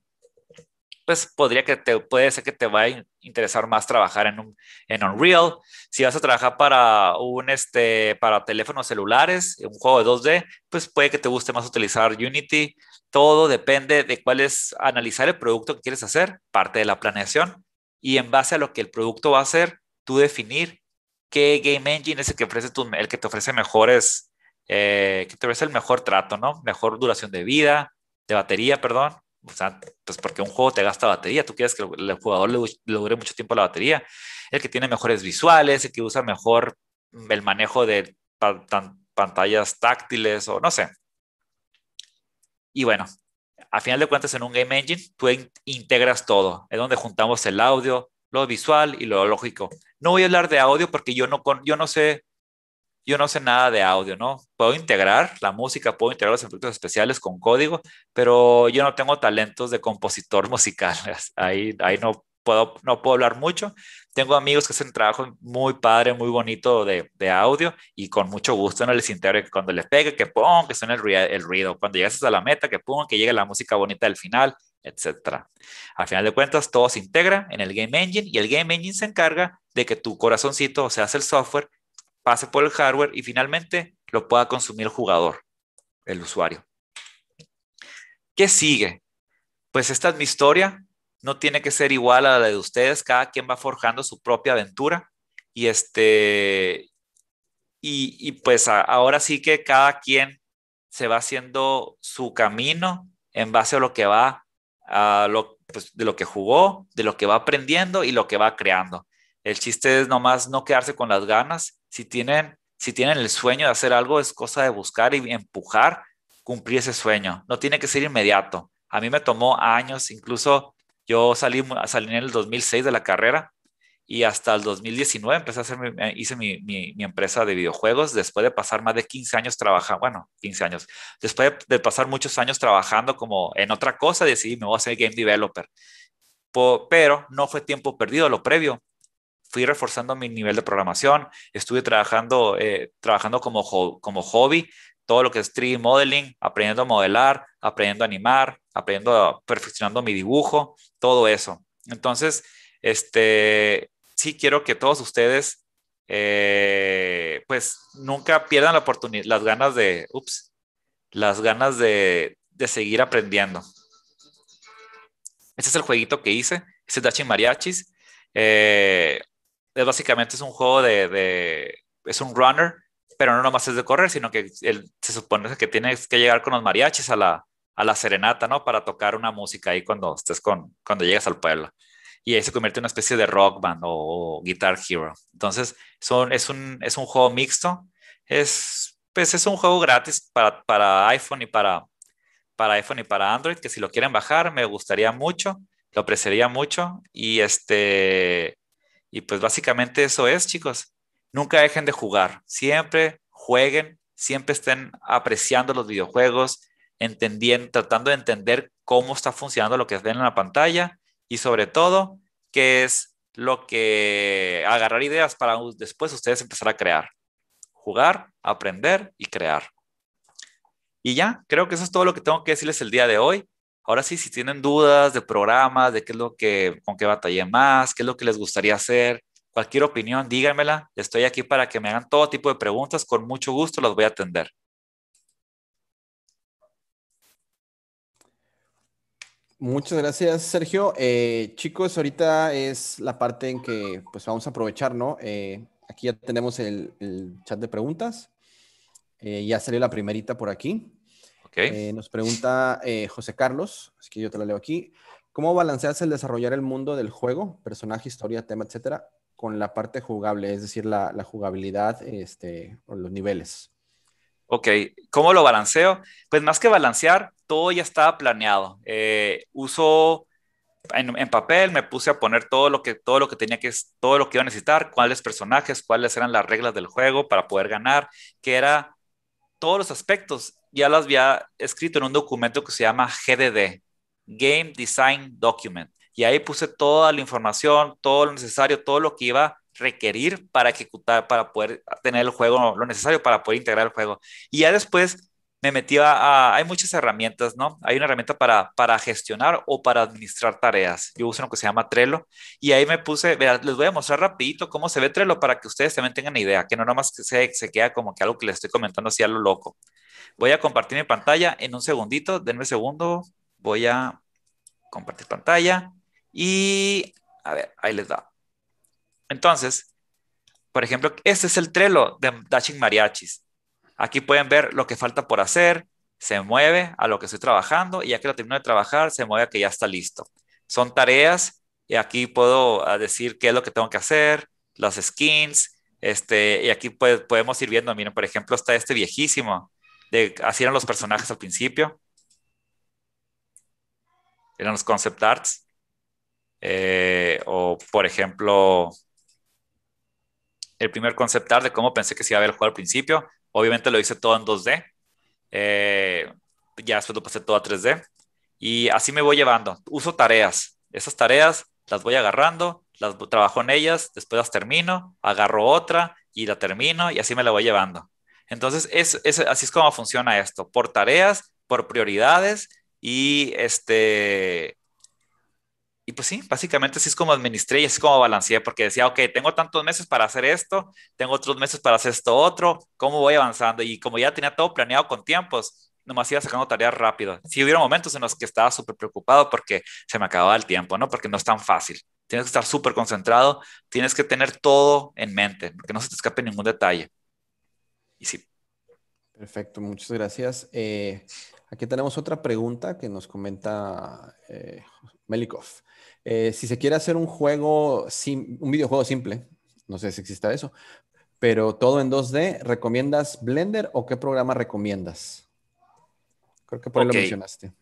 pues podría que te, puede ser que te vaya a interesar más trabajar en, un, en Unreal. Si vas a trabajar para un, este, para teléfonos celulares, un juego de 2D, pues puede que te guste más utilizar Unity. Todo depende de cuál es analizar el producto que quieres hacer, parte de la planeación, y en base a lo que el producto va a hacer, tú definir qué game engine es el que, ofrece tu, el que te ofrece mejores, eh, que te ofrece el mejor trato, ¿no? Mejor duración de vida, de batería, perdón o sea, pues porque un juego te gasta batería, tú quieres que el jugador le, dure mucho tiempo la batería. El que tiene mejores visuales, el que usa mejor mm, el manejo de pantallas táctiles o no sé. Y bueno, a final de cuentas en un game engine tú integras todo. Es donde juntamos el audio, lo visual y lo lógico. No voy a hablar de audio porque yo no, yo no sé yo no sé nada de audio, ¿no? Puedo integrar la música, puedo integrar los efectos especiales con código, pero yo no tengo talentos de compositor <laughs> musical. Ahí, ahí no, puedo, no puedo hablar mucho. Tengo amigos que hacen trabajo muy padre, muy bonito de, de audio y con mucho gusto no les integro que cuando les pegue, que pum, que son el, ruido, el ruido. Cuando llegas a la meta, que pum, que llegue la música bonita del final, etcétera. Al final de cuentas, todo se integra en el Game Engine y el Game Engine se encarga de que tu corazoncito, o sea, el software, pase por el hardware y finalmente lo pueda consumir el jugador, el usuario. ¿Qué sigue? Pues esta es mi historia, no tiene que ser igual a la de ustedes, cada quien va forjando su propia aventura y este, y, pues ahora sí que cada quien se va haciendo su camino en base a lo que va, a pues, de lo que jugó, de lo que va aprendiendo y lo que va creando. El chiste es nomás no quedarse con las ganas. Si tienen, si tienen el sueño de hacer algo, es cosa de buscar y empujar, cumplir ese sueño. No tiene que ser inmediato. A mí me tomó años, incluso yo salí, salí en el 2006 de la carrera y hasta el 2019 empecé a eh, hice mi, empresa de videojuegos después de pasar más de 15 años trabajando, bueno, 15 años, después de, pasar muchos años trabajando como en otra cosa, decidí me voy a hacer game developer. pero no fue tiempo perdido, lo previo fui reforzando mi nivel de programación, estuve trabajando, eh, trabajando como, como hobby, todo lo que es 3D modeling, aprendiendo a modelar, aprendiendo a animar, aprendiendo a, perfeccionando mi dibujo, todo eso. Entonces, este, sí quiero que todos ustedes, eh, pues nunca pierdan la oportunidad, las ganas de, ups, las ganas de, de seguir aprendiendo. Este es el jueguito que hice, este es Dachi Mariachis. Eh, básicamente es un juego de, es un runner, pero no nomás es de correr, sino que se supone que tienes que llegar con los mariachis a la, serenata, ¿no? Para tocar una música ahí cuando estés con, cuando llegas al pueblo. Y ahí se convierte en una especie de rock band o, guitar hero. Entonces, son, es, un, es un juego mixto. Es, pues es un juego gratis para, iPhone y para, para iPhone y para Android, que si lo quieren bajar, me gustaría mucho, lo apreciaría mucho. Y este, y pues básicamente eso es, chicos. Nunca dejen de jugar. Siempre jueguen, siempre estén apreciando los videojuegos, entendiendo, tratando de entender cómo está funcionando lo que ven en la pantalla y sobre todo qué es lo que agarrar ideas para después ustedes empezar a crear. Jugar, aprender y crear. Y ya, creo que eso es todo lo que tengo que decirles el día de hoy. Ahora sí, si tienen dudas de programas, de qué es lo que, con qué batallé más, qué es lo que les gustaría hacer, cualquier opinión, díganmela. Estoy aquí para que me hagan todo tipo de preguntas. Con mucho gusto las voy a atender. Muchas gracias, Sergio. Eh, chicos, ahorita es la parte en que pues vamos a aprovechar, ¿no? Eh, aquí ya tenemos el, chat de preguntas. Eh, ya salió la primerita por aquí. Eh, nos pregunta eh, José Carlos, así que yo te la leo aquí. ¿Cómo balancearse el desarrollar el mundo del juego, personaje, historia, tema, etcétera, con la parte jugable, es decir, la, jugabilidad este, o los niveles? Ok, ¿cómo lo balanceo? Pues más que balancear, todo ya estaba planeado. Eh, uso en, papel, me puse a poner todo lo que todo lo que tenía que todo lo que iba a necesitar, cuáles personajes, cuáles eran las reglas del juego para poder ganar, que era todos los aspectos ya las había escrito en un documento que se llama GDD, Game Design Document. Y ahí puse toda la información, todo lo necesario, todo lo que iba a requerir para ejecutar, para poder tener el juego, lo necesario para poder integrar el juego. Y ya después me metí a, hay muchas herramientas, ¿no? Hay una herramienta para, para gestionar o para administrar tareas. Yo uso lo que se llama Trello y ahí me puse, les voy a mostrar rapidito cómo se ve Trello para que ustedes también tengan idea, que no nomás se, se queda como que algo que les estoy comentando así lo loco. Voy a compartir mi pantalla en un segundito, denme un segundo, voy a compartir pantalla y a ver, ahí les da. Entonces, por ejemplo, este es el Trello de Dashing Mariachis. Aquí pueden ver lo que falta por hacer, se mueve a lo que estoy trabajando y ya que lo termino de trabajar, se mueve a que ya está listo. Son tareas y aquí puedo ah, decir qué es lo que tengo que hacer, las skins, este, y aquí podemos ir viendo, miren, por ejemplo, está este viejísimo de así eran los personajes al principio. Eran los concept arts. Eh, o, por ejemplo, el primer concept art de cómo pensé que se iba a ver el juego al principio. Obviamente lo hice todo en 2D. Eh, ya después lo pasé todo a 3D. Y así me voy llevando. Uso tareas. Esas tareas las voy agarrando, las trabajo en ellas, después las termino, agarro otra y la termino y así me la voy llevando. Entonces, es, así es como funciona esto, por tareas, por prioridades y este... Y pues sí, básicamente así es como administré y así es como balanceé, porque decía, ok, tengo tantos meses para hacer esto, tengo otros meses para hacer esto otro, ¿cómo voy avanzando? Y como ya tenía todo planeado con tiempos, nomás iba sacando tareas rápido. Sí hubiera momentos en los que estaba súper preocupado porque se me acababa el tiempo, ¿no? Porque no es tan fácil. Tienes que estar súper concentrado, tienes que tener todo en mente, que no se te escape ningún detalle. Perfecto, muchas gracias. Eh, aquí tenemos otra pregunta que nos comenta eh, Melikov. Eh, si se quiere hacer un juego, un videojuego simple, no sé si exista eso, pero todo en 2D, ¿recomiendas Blender o qué programa recomiendas? Creo que por ahí lo mencionaste.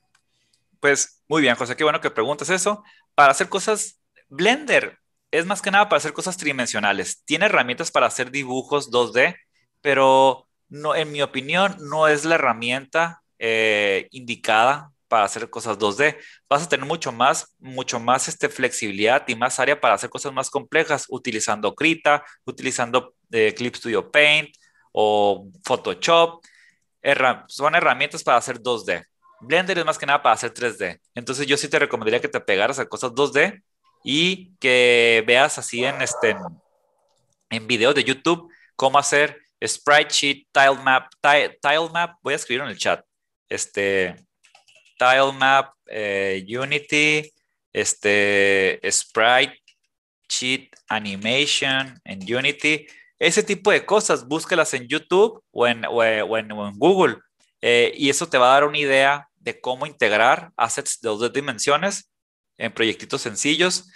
Pues muy bien, José, qué bueno que preguntas eso. Para hacer cosas, Blender es más que nada para hacer cosas tridimensionales. Tiene herramientas para hacer dibujos 2D pero no, en mi opinión no es la herramienta eh, indicada para hacer cosas 2D. Vas a tener mucho más, mucho más este, flexibilidad y más área para hacer cosas más complejas utilizando Krita, utilizando eh, Clip Studio Paint o Photoshop. son herramientas para hacer 2D. Blender es más que nada para hacer 3D. Entonces yo sí te recomendaría que te pegaras a cosas 2D y que veas así en, este, en, en videos de YouTube cómo hacer Sprite Sheet, Tile Map, tile, Map, voy a escribir en el chat. Este, Tile Map, eh, Unity, este, Sprite Sheet, Animation en Unity. Ese tipo de cosas, búscalas en YouTube o en, Google. Eh, y eso te va a dar una idea de cómo integrar assets de dos dimensiones en proyectitos sencillos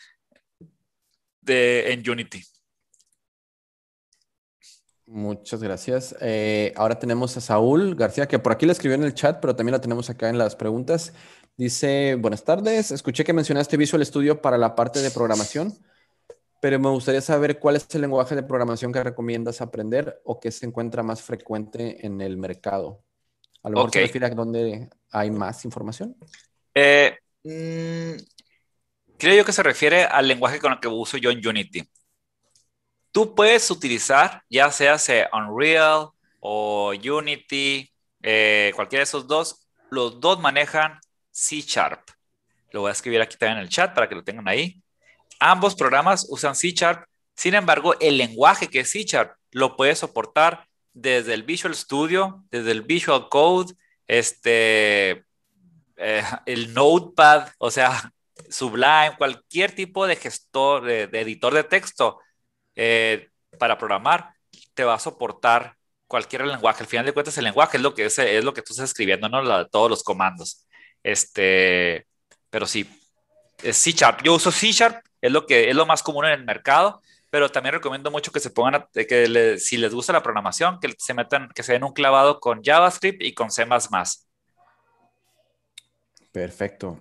de, en Unity. Muchas gracias. Eh, ahora tenemos a Saúl García, que por aquí le escribió en el chat, pero también la tenemos acá en las preguntas. Dice, buenas tardes, escuché que mencionaste Visual Studio para la parte de programación, pero me gustaría saber cuál es el lenguaje de programación que recomiendas aprender o que se encuentra más frecuente en el mercado. A lo mejor se refiere a donde hay más información. Eh, mm, creo yo que se refiere al lenguaje con el que uso yo en Unity. Tú puedes utilizar, ya sea, Unreal o Unity, eh, cualquiera de esos dos, los dos manejan C Sharp. Lo voy a escribir aquí también en el chat para que lo tengan ahí. Ambos programas usan C Sharp, sin embargo, el lenguaje que es C Sharp lo puedes soportar desde el Visual Studio, desde el Visual Code, este, eh, el Notepad, o sea, <laughs> Sublime, cualquier tipo de gestor, de editor de texto eh, para programar, te va a soportar cualquier lenguaje. Al final de cuentas, el lenguaje es lo que, es, lo que tú estás escribiendo, ¿no? todos los comandos. Este, pero sí, es C Sharp. Yo uso C Sharp, es lo, que, es lo más común en el mercado, pero también recomiendo mucho que se pongan, que si les gusta la programación, que se metan, que se den un clavado con JavaScript y con C++. Perfecto.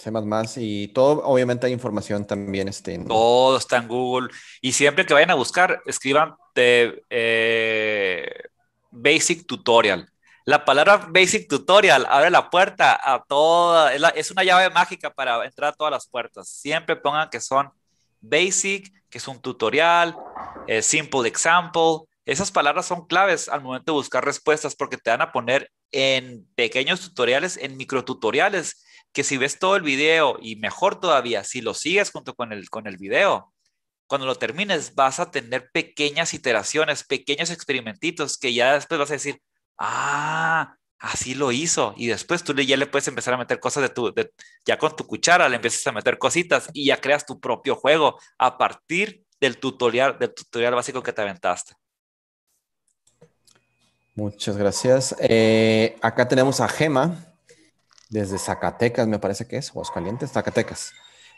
C++ y todo, obviamente hay información también. Este, Todo está en Google. Y siempre que vayan a buscar, escriban de, eh, Basic Tutorial. La palabra Basic Tutorial abre la puerta a toda, es, una llave mágica para entrar a todas las puertas. Siempre pongan que son Basic, que es un tutorial, eh, Simple Example. Esas palabras son claves al momento de buscar respuestas porque te van a poner en pequeños tutoriales, en micro tutoriales que si ves todo el video y mejor todavía, si lo sigues junto con el, con el video, cuando lo termines vas a tener pequeñas iteraciones, pequeños experimentitos que ya después vas a decir, ah, así lo hizo. Y después tú ya le puedes empezar a meter cosas de tu, ya con tu cuchara le empiezas a meter cositas y ya creas tu propio juego a partir del tutorial, del tutorial básico que te aventaste. Muchas gracias. Eh, acá tenemos a Gema desde Zacatecas, me parece que es, Aguascalientes, Zacatecas.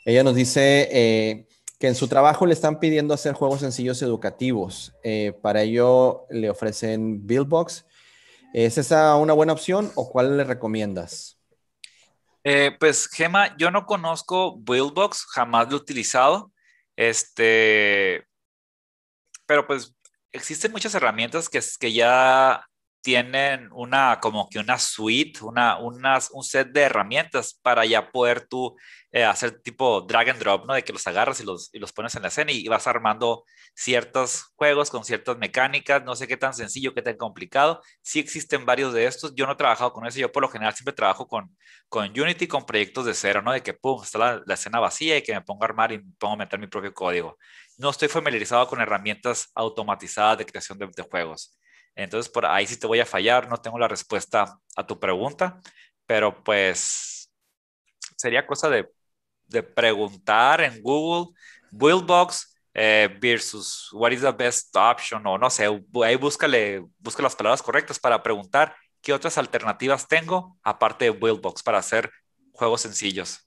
Ella nos dice eh, que en su trabajo le están pidiendo hacer juegos sencillos educativos. Eh, para ello le ofrecen Buildbox. ¿Es esa una buena opción o cuál le recomiendas? Eh, pues Gema, yo no conozco Buildbox, jamás lo he utilizado. Este, pero pues existen muchas herramientas que, que ya tienen una, como que una suite, una, un set de herramientas para ya poder tú eh, hacer tipo drag and drop, ¿no? De que los agarras y los, pones en la escena y, vas armando ciertos juegos con ciertas mecánicas, no sé qué tan sencillo, qué tan complicado. Sí existen varios de estos, yo no he trabajado con eso, yo por lo general siempre trabajo con, con Unity, con proyectos de cero, ¿no? De que, pum, está la, escena vacía y que me pongo a armar y me pongo a meter mi propio código. No estoy familiarizado con herramientas automatizadas de creación de, de juegos entonces, por ahí sí te voy a fallar, no tengo la respuesta a tu pregunta, pero pues sería cosa de, preguntar en Google, Buildbox eh, versus what is the best option, o no sé, ahí busca las palabras correctas para preguntar qué otras alternativas tengo aparte de Buildbox para hacer juegos sencillos.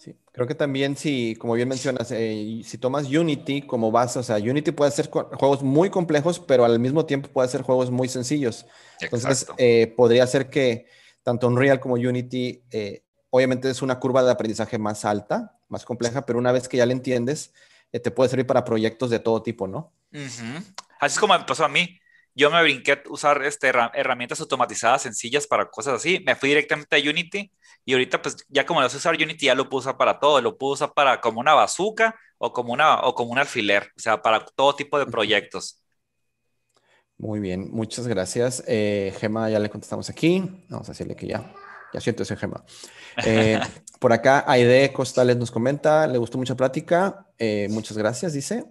Sí, creo que también si, como bien mencionas, eh, si tomas Unity como base, o sea, Unity puede hacer juegos muy complejos, pero al mismo tiempo puede hacer juegos muy sencillos. Entonces, eh, podría ser que tanto Unreal como Unity, eh, obviamente es una curva de aprendizaje más alta, más compleja, pero una vez que ya la entiendes, te puede servir para proyectos de todo tipo, ¿no? Así es como me pasó a mí. Yo me brinqué a usar este, herramientas automatizadas sencillas para cosas así. Me fui directamente a Unity y ahorita pues ya como lo sé usar Unity ya lo puse para todo. Lo puse para como una bazuca o como, una, o como un alfiler. O sea, para todo tipo de proyectos. Muy bien, muchas gracias. Eh, Gema, ya le contestamos aquí. Vamos a decirle que ya. Ya siento ese Gema. Eh, <laughs> por acá, Aide Costales nos comenta, le gustó mucha plática. Eh, muchas gracias, dice.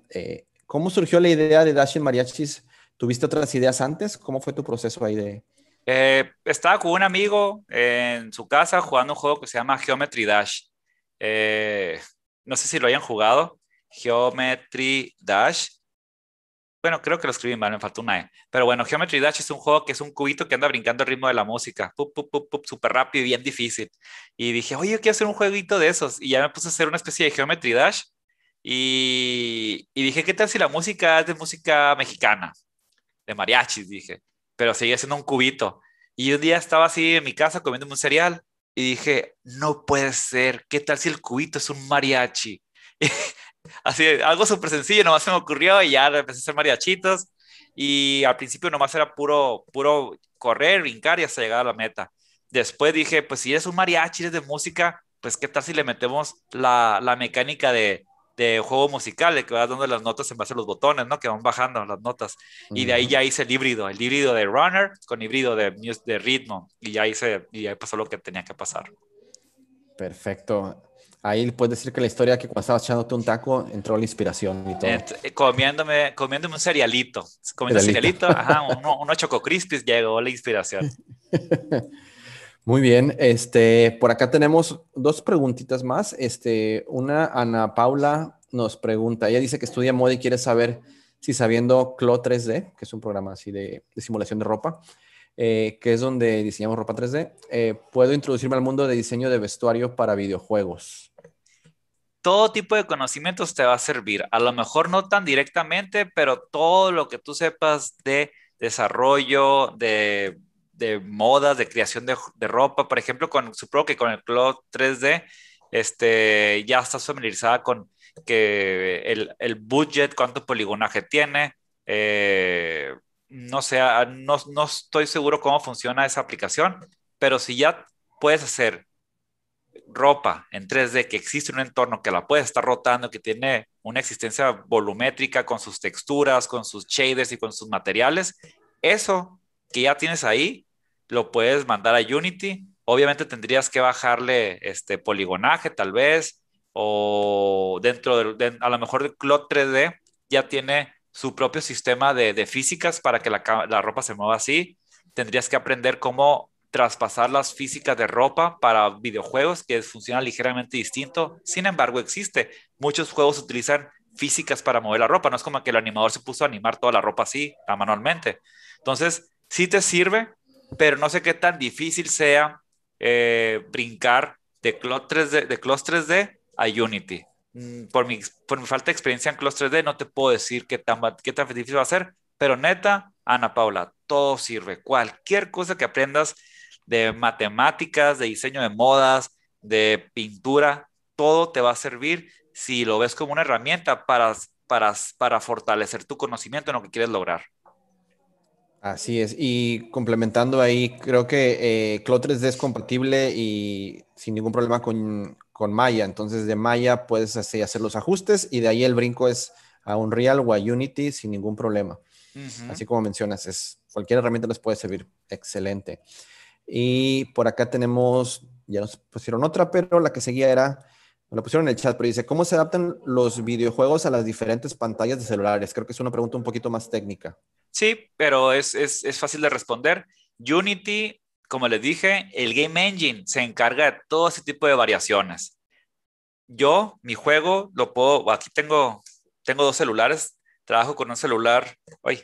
¿Cómo surgió la idea de Dash en Mariachis ¿Tuviste otras ideas antes? ¿Cómo fue tu proceso ahí de...? Eh, estaba con un amigo en su casa jugando un juego que se llama Geometry Dash. Eh, no sé si lo hayan jugado. Geometry Dash. Bueno, creo que lo escribí mal, me faltó una E. Pero bueno, Geometry Dash es un juego que es un cubito que anda brincando al ritmo de la música. super rápido y bien difícil. Y dije, oye, quiero hacer un jueguito de esos. Y ya me puse a hacer una especie de Geometry Dash. Y, y dije, ¿qué tal si la música es de música mexicana? de mariachis, dije, pero seguía siendo un cubito. Y un día estaba así en mi casa comiendo un cereal y dije, no puede ser, ¿qué tal si el cubito es un mariachi? <laughs> así, algo súper sencillo, nomás se me ocurrió y ya empecé a hacer mariachitos. Y al principio nomás era puro, puro correr, brincar y hasta llegar a la meta. Después dije, pues si eres un mariachi, eres de música, pues qué tal si le metemos la mecánica de, de juego musical, que vas dando las notas en base a los botones, ¿no? Que van bajando las notas. Y de ahí ya hice el híbrido, el híbrido de runner con híbrido de, de ritmo. Y ya hice, y ahí pasó lo que tenía que pasar. Perfecto. Ahí puedes decir que la historia que cuando estabas echándote un taco entró la inspiración y todo. Eh, comiéndome, comiéndome un cerealito. Comiendo cerealito, ajá, uno, unos choco llegó la inspiración. <laughs> Muy bien, este, por acá tenemos dos preguntitas más. Este, una, Ana Paula nos pregunta, ella dice que estudia moda y quiere saber si sabiendo CLO 3D, que es un programa así de, simulación de ropa, eh, que es donde diseñamos ropa 3D, eh, puedo introducirme al mundo de diseño de vestuario para videojuegos. Todo tipo de conocimientos te va a servir, a lo mejor no tan directamente, pero todo lo que tú sepas de desarrollo, de de modas, de creación de, de, ropa, por ejemplo, con supongo que con el Cloud 3D, este, ya estás familiarizada con que el, el budget, cuánto poligonaje tiene, eh, no sé, ah, no, no estoy seguro cómo funciona esa aplicación, pero si ya puedes hacer ropa en 3D que existe un entorno que la puedes estar rotando, que tiene una existencia volumétrica con sus texturas, con sus shaders y con sus materiales, eso que ya tienes ahí lo puedes mandar a Unity. Obviamente tendrías que bajarle este poligonaje tal vez o dentro del, de, a lo mejor Cloud 3D ya tiene su propio sistema de, de físicas para que la, ropa se mueva así. Tendrías que aprender cómo traspasar las físicas de ropa para videojuegos que funciona ligeramente distinto. Sin embargo, existe. Muchos juegos utilizan físicas para mover la ropa. No es como que el animador se puso a animar toda la ropa así, manualmente. Entonces, Si te sirve, pero no sé qué tan difícil sea eh, brincar de Cloud 3D, de 3D a Unity. Mm, por mi, por mi falta de experiencia en Cloud 3D, no te puedo decir qué tan, qué tan difícil va a ser, pero neta, Ana Paula, todo sirve. Cualquier cosa que aprendas de matemáticas, de diseño de modas, de pintura, todo te va a servir si lo ves como una herramienta para, para, para fortalecer tu conocimiento en lo que quieres lograr. Así es, y complementando ahí, creo que eh, 3D es compatible y sin ningún problema con, Maya, entonces de Maya puedes hacer los ajustes y de ahí el brinco es a Unreal o a Unity sin ningún problema. Así como mencionas, es, cualquier herramienta les puede servir, excelente. Y por acá tenemos, ya nos pusieron otra, pero la que seguía era lo pusieron en el chat, pero dice, ¿cómo se adaptan los videojuegos a las diferentes pantallas de celulares? Creo que es una pregunta un poquito más técnica. Sí, pero es, es, es fácil de responder. Unity, como les dije, el Game Engine se encarga de todo ese tipo de variaciones. Yo, mi juego, lo puedo, aquí tengo, tengo dos celulares, trabajo con un celular, ay,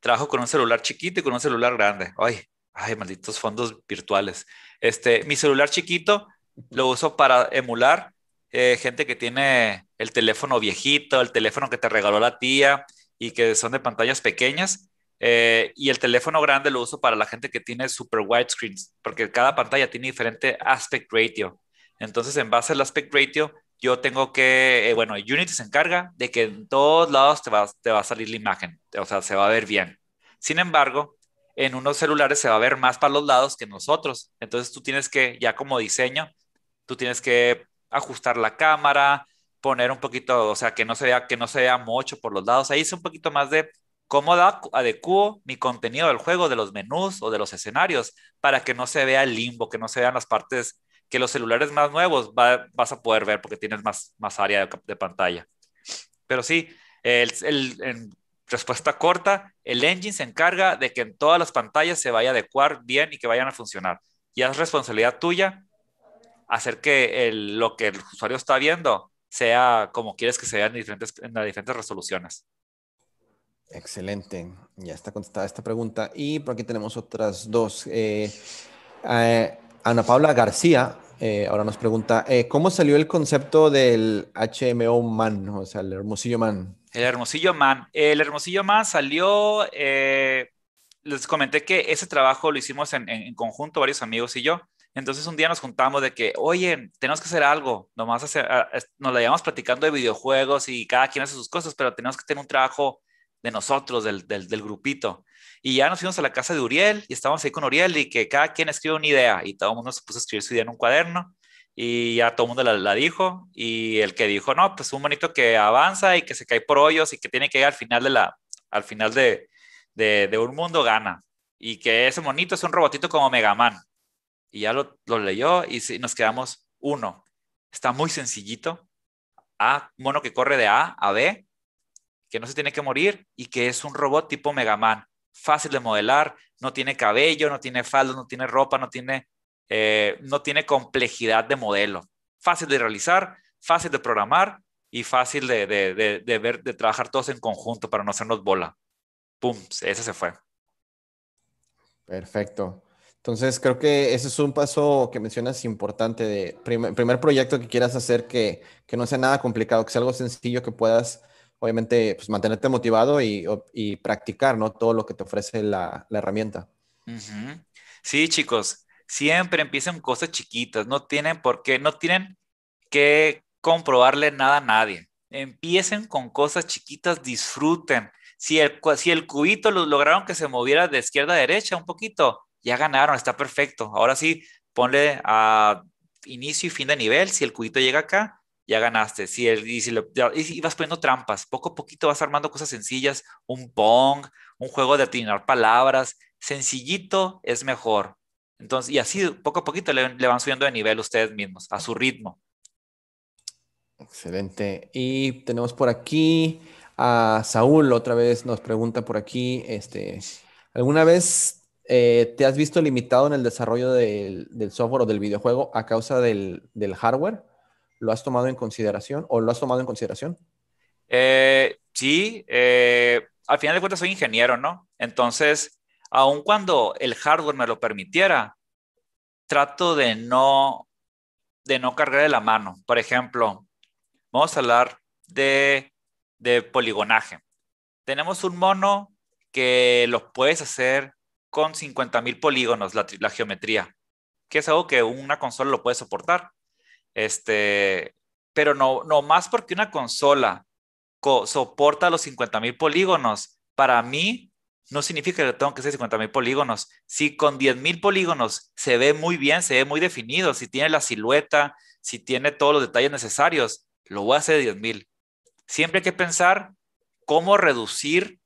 trabajo con un celular chiquito y con un celular grande. Ay, ay, malditos fondos virtuales. Este, mi celular chiquito lo uso para emular eh, gente que tiene el teléfono viejito, el teléfono que te regaló la tía y que son de pantallas pequeñas. Eh, y el teléfono grande lo uso para la gente que tiene super widescreens, porque cada pantalla tiene diferente aspect ratio. Entonces, en base al aspect ratio, yo tengo que, eh, bueno, Unity se encarga de que en todos lados te va, te va a salir la imagen, o sea, se va a ver bien. Sin embargo, en unos celulares se va a ver más para los lados que nosotros. Entonces tú tienes que, ya como diseño, tú tienes que ajustar la cámara, poner un poquito, o sea, que no se vea, que no se mucho por los lados. Ahí es un poquito más de cómo adecuo mi contenido del juego, de los menús o de los escenarios, para que no se vea el limbo, que no se vean las partes que los celulares más nuevos vas a poder ver porque tienes más, más área de, pantalla. Pero sí, en respuesta corta, el engine se encarga de que en todas las pantallas se vaya a adecuar bien y que vayan a funcionar. Ya es responsabilidad tuya hacer que lo que el usuario está viendo sea como quieres que sea en, diferentes, en las diferentes resoluciones. Excelente, ya está contestada esta pregunta. Y por aquí tenemos otras dos. Eh, eh, Ana Paula García eh, ahora nos pregunta, ¿cómo salió el concepto del HMO Man, o sea, el Hermosillo Man? El Hermosillo Man. El Hermosillo Man salió, les comenté que ese trabajo lo hicimos en conjunto, varios amigos y yo. Entonces un día nos juntamos de que, oye, tenemos que hacer algo, nomás ah, nos la llevamos platicando de videojuegos y cada quien hace sus cosas, pero tenemos que tener un trabajo de nosotros, del, del, grupito. Y ya nos fuimos a la casa de Uriel y estábamos ahí con Uriel y que cada quien escribe una idea y todo el mundo se puso a escribir su idea en un cuaderno y ya todo el mundo la, dijo y el que dijo, no, pues un monito que avanza y que se cae por hoyos y que tiene que ir al final de la, al final de, de un mundo gana y que ese monito es un robotito como Megaman y ya lo, lo leyó y si nos quedamos uno. Está muy sencillito. A, mono que corre de A a B, que no se tiene que morir y que es un robot tipo Megaman. Fácil de modelar, no tiene cabello, no tiene falda, no tiene ropa, no tiene, eh, no tiene complejidad de modelo. Fácil de realizar, fácil de programar y fácil de, de, de, de ver, de trabajar todos en conjunto para no hacernos bola. ¡Pum! Ese se fue. Perfecto. Entonces, creo que ese es un paso que mencionas importante de primer, primer proyecto que quieras hacer que, no sea nada complicado, que sea algo sencillo que puedas, obviamente, pues, mantenerte motivado y, practicar, ¿no? Todo lo que te ofrece la, herramienta. Sí, chicos, siempre empiecen cosas chiquitas, no tienen por qué, no tienen que comprobarle nada a nadie. Empiecen con cosas chiquitas, disfruten. Si el, si el cubito lo lograron que se moviera de izquierda a derecha un poquito, ya ganaron, está perfecto. Ahora sí, ponle a inicio y fin de nivel, si el cuito llega acá, ya ganaste. Si él y, y vas poniendo trampas, poco a poquito vas armando cosas sencillas, un pong, un juego de atinar palabras, sencillito es mejor. Entonces, y así poco a poquito le, van subiendo de nivel ustedes mismos, a su ritmo. Excelente. Y tenemos por aquí a Saúl, otra vez nos pregunta por aquí, este, ¿alguna vez eh, ¿te has visto limitado en el desarrollo del, software o del videojuego a causa del, hardware? ¿Lo has tomado en consideración o lo has tomado en consideración? Eh, sí, eh, al final de cuentas soy ingeniero, ¿no? Entonces, aun cuando el hardware me lo permitiera, trato de no, de no cargar de la mano. Por ejemplo, vamos a hablar de, de poligonaje. Tenemos un mono que los puedes hacer con 50.000 polígonos la, geometría, que es algo que una consola lo puede soportar. Este, pero no, no más porque una consola soporta los 50.000 polígonos, para mí no significa que tengo que ser 50.000 polígonos. Si con 10.000 polígonos se ve muy bien, se ve muy definido, si tiene la silueta, si tiene todos los detalles necesarios, lo voy a hacer de 10.000. Siempre hay que pensar cómo reducir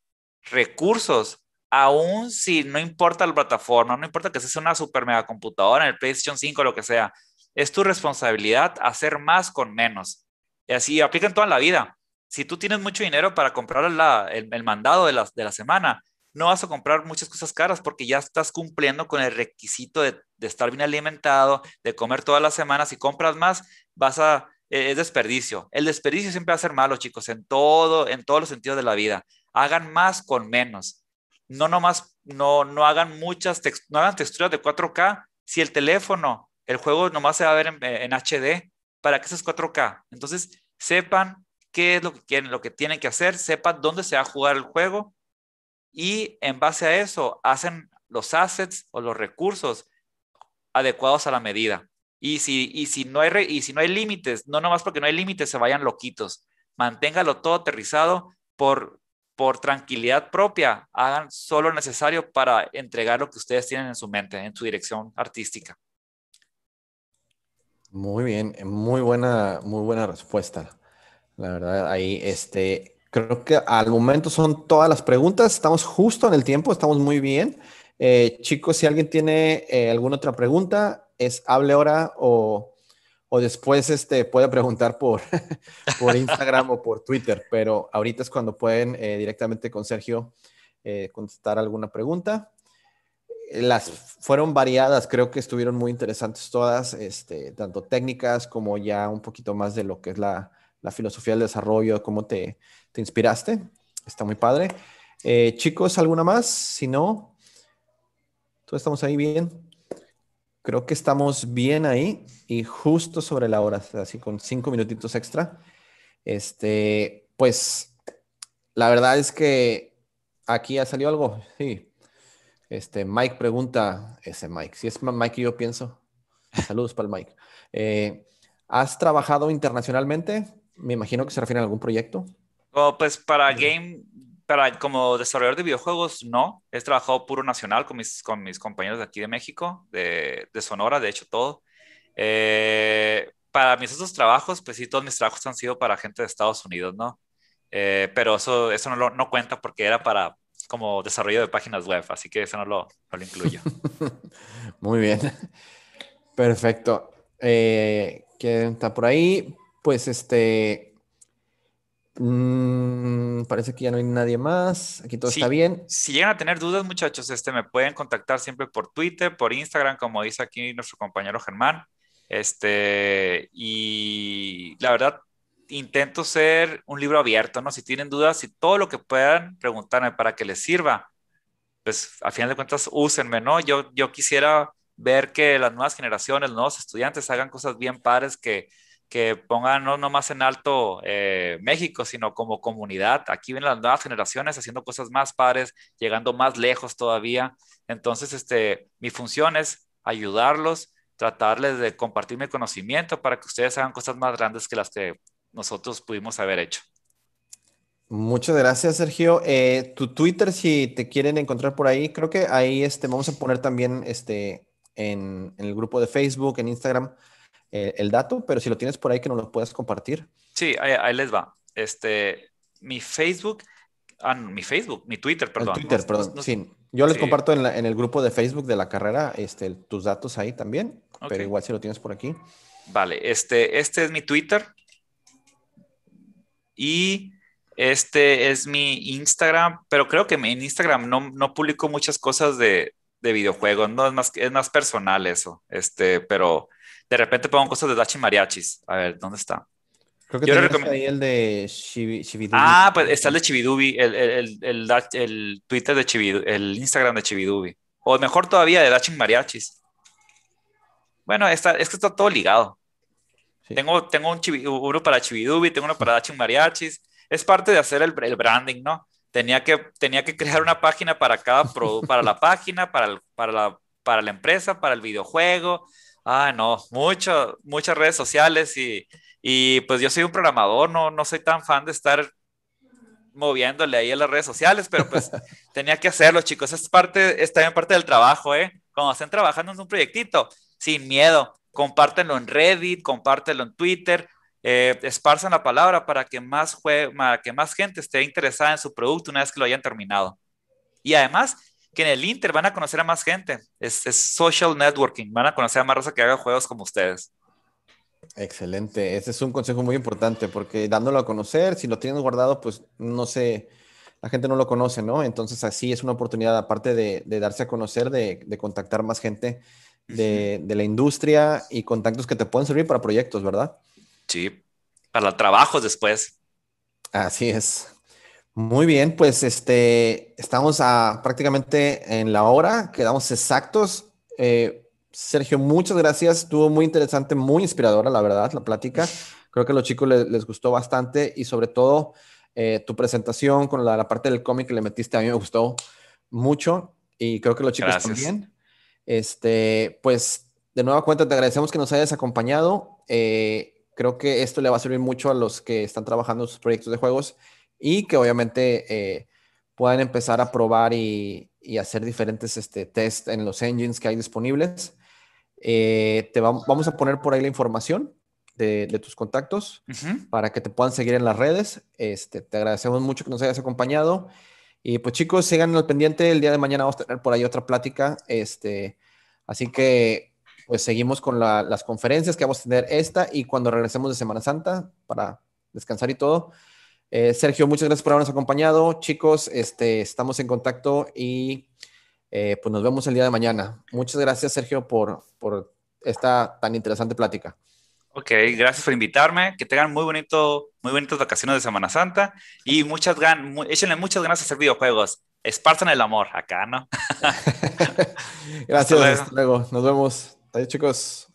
recursos aún si no importa la plataforma, no importa que seas una super mega computadora, en el PlayStation 5, lo que sea, es tu responsabilidad hacer más con menos. Y así aplica en toda la vida. Si tú tienes mucho dinero para comprar el, mandado de la, semana, no vas a comprar muchas cosas caras porque ya estás cumpliendo con el requisito de, estar bien alimentado, de comer todas las semanas. Si compras más, vas a e, es desperdicio. El desperdicio siempre va a ser malo, chicos, en todo, en todos los sentidos de la vida. Hagan más con menos no nomás, no, no hagan muchas, texturas de 4K si el teléfono, el juego nomás se va a ver en, HD, eh, ¿para qué es 4K? Entonces, sepan qué es lo que lo que tienen que hacer, sepan dónde se va a jugar el juego y en base a eso hacen los assets o los recursos adecuados a la medida. Y si, y si no hay, y si no hay límites, no nomás porque no hay límites se vayan loquitos, manténgalo todo aterrizado por por tranquilidad propia, hagan solo lo necesario para entregar lo que ustedes tienen en su mente, en su dirección artística. Muy bien, muy buena, muy buena respuesta. La verdad, ahí este, creo que al momento son todas las preguntas. Estamos justo en el tiempo, estamos muy bien. Eh, chicos, si alguien tiene eh, alguna otra pregunta, es hable ahora o o después este, puede preguntar por, <laughs> por Instagram o por Twitter, pero ahorita es cuando pueden eh, directamente con Sergio eh, contestar alguna pregunta. Las fueron variadas, creo que estuvieron muy interesantes todas, este, tanto técnicas como ya un poquito más de lo que es la, filosofía del desarrollo, cómo te, inspiraste. Está muy padre. Eh, chicos, ¿alguna más? Si no, todos estamos ahí bien. Creo que estamos bien ahí y justo sobre la hora, así con cinco minutitos extra. Este, pues la verdad es que aquí ha salido algo, sí. Este, Mike pregunta, ese Mike, si es Mike y yo pienso. Saludos para el Mike. Eh, ¿Has trabajado internacionalmente? Me imagino que se refiere a algún proyecto. Oh, pues para Game, pero como desarrollador de videojuegos, no. He trabajado puro nacional con mis, con mis compañeros de aquí de México, de, de Sonora, de hecho, todo. Eh, para mis otros trabajos, pues sí, todos mis trabajos han sido para gente de Estados Unidos, ¿no? Eh, pero eso, eso no, no cuenta porque era para como desarrollo de páginas web, así que eso no lo, no lo incluyo. <laughs> Muy bien. Perfecto. Eh, ¿Quién está por ahí? Pues este, Mm, parece que ya no hay nadie más. Aquí todo está bien. Si llegan a tener dudas, muchachos, este, me pueden contactar siempre por Twitter, por Instagram, como dice aquí nuestro compañero Germán. Este, y la verdad, intento ser un libro abierto, ¿no? Si tienen dudas, si todo lo que puedan, preguntarme para que les sirva. Pues a final de cuentas, úsenme, ¿no? Yo, yo quisiera ver que las nuevas generaciones, los nuevos estudiantes hagan cosas bien pares que que pongan no más en alto eh, México, sino como comunidad. Aquí vienen las nuevas generaciones haciendo cosas más padres, llegando más lejos todavía. Entonces, este, mi función es ayudarlos, tratarles de compartir mi conocimiento para que ustedes hagan cosas más grandes que las que nosotros pudimos haber hecho. Muchas gracias, Sergio. Eh, tu Twitter, si te quieren encontrar por ahí, creo que ahí este, vamos a poner también este, en, en el grupo de Facebook, en Instagram eh, el dato, pero si lo tienes por ahí que nos lo puedas compartir. Sí, ahí, les va. Este, mi Facebook, ah, mi Facebook, mi Twitter, perdón. El Twitter, perdón. sí. Yo les comparto en, el grupo de Facebook de la carrera este, tus datos ahí también, pero igual si lo tienes por aquí. Vale, este, este es mi Twitter y este es mi Instagram, pero creo que en Instagram no, no publico muchas cosas de, videojuegos, no es más, es más personal eso, este, pero de repente pongo cosas de Dachi Mariachis. A ver, ¿dónde está? Creo que Yo recomiendo... ahí el de Ah, pues está el de Chibidubi, el, el, el, Twitter de Chibidubi, el Instagram de Chibidubi. O mejor todavía, de Dachi Mariachis. Bueno, está, es que está todo ligado. Tengo, tengo un uno para Chibidubi, tengo uno para Dachi Mariachis. Es parte de hacer el, el, branding, ¿no? Tenía que, tenía que crear una página para cada producto, para la <laughs> página, para, para, la, para la empresa, para el videojuego, Ah, no, mucho, muchas redes sociales y, y pues yo soy un programador, no, no soy tan fan de estar moviéndole ahí en las redes sociales, pero pues <laughs> tenía que hacerlo, chicos. Es parte, es también parte del trabajo, ¿eh? Cuando estén trabajando en un proyectito, sin miedo, compártelo en Reddit, compártelo en Twitter, eh, esparzan la palabra para que, más para que más gente esté interesada en su producto una vez que lo hayan terminado. Y además, que en el Inter van a conocer a más gente. Es, social networking, van a conocer a más raza que haga juegos como ustedes. Excelente, ese es un consejo muy importante porque dándolo a conocer, si lo tienen guardado, pues no sé, la gente no lo conoce, ¿no? Entonces así es una oportunidad, aparte de, darse a conocer, de, contactar más gente de, de, la industria y contactos que te pueden servir para proyectos, ¿verdad? Sí, para trabajos después. Así es. Muy bien, pues este, estamos prácticamente en la hora, quedamos exactos. Eh, Sergio, muchas gracias, estuvo muy interesante, muy inspiradora, la verdad, la plática. Creo que a los chicos les, gustó bastante y sobre todo eh, tu presentación con la, parte del cómic que le metiste a mí me gustó mucho y creo que los chicos también. Este, pues de nueva cuenta te agradecemos que nos hayas acompañado. Eh, creo que esto le va a servir mucho a los que están trabajando sus proyectos de juegos y que obviamente eh, puedan empezar a probar y, hacer diferentes este, test en los engines que hay disponibles. Eh, te vamos a poner por ahí la información de, tus contactos para que te puedan seguir en las redes. Este, te agradecemos mucho que nos hayas acompañado. Y pues chicos, sigan al pendiente. El día de mañana vamos a tener por ahí otra plática. Este, así que pues seguimos con las conferencias que vamos a tener esta y cuando regresemos de Semana Santa para descansar y todo eh, Sergio, muchas gracias por habernos acompañado. Chicos, este, estamos en contacto y eh, pues nos vemos el día de mañana. Muchas gracias, Sergio, por, por esta tan interesante plática. Ok, gracias por invitarme. Que tengan muy bonito, muy bonitas vacaciones de Semana Santa y muchas échenle muchas ganas a hacer videojuegos. Espartan el amor acá, ¿no? <laughs> <laughs> gracias, luego. hasta luego. Nos vemos. Adiós, chicos.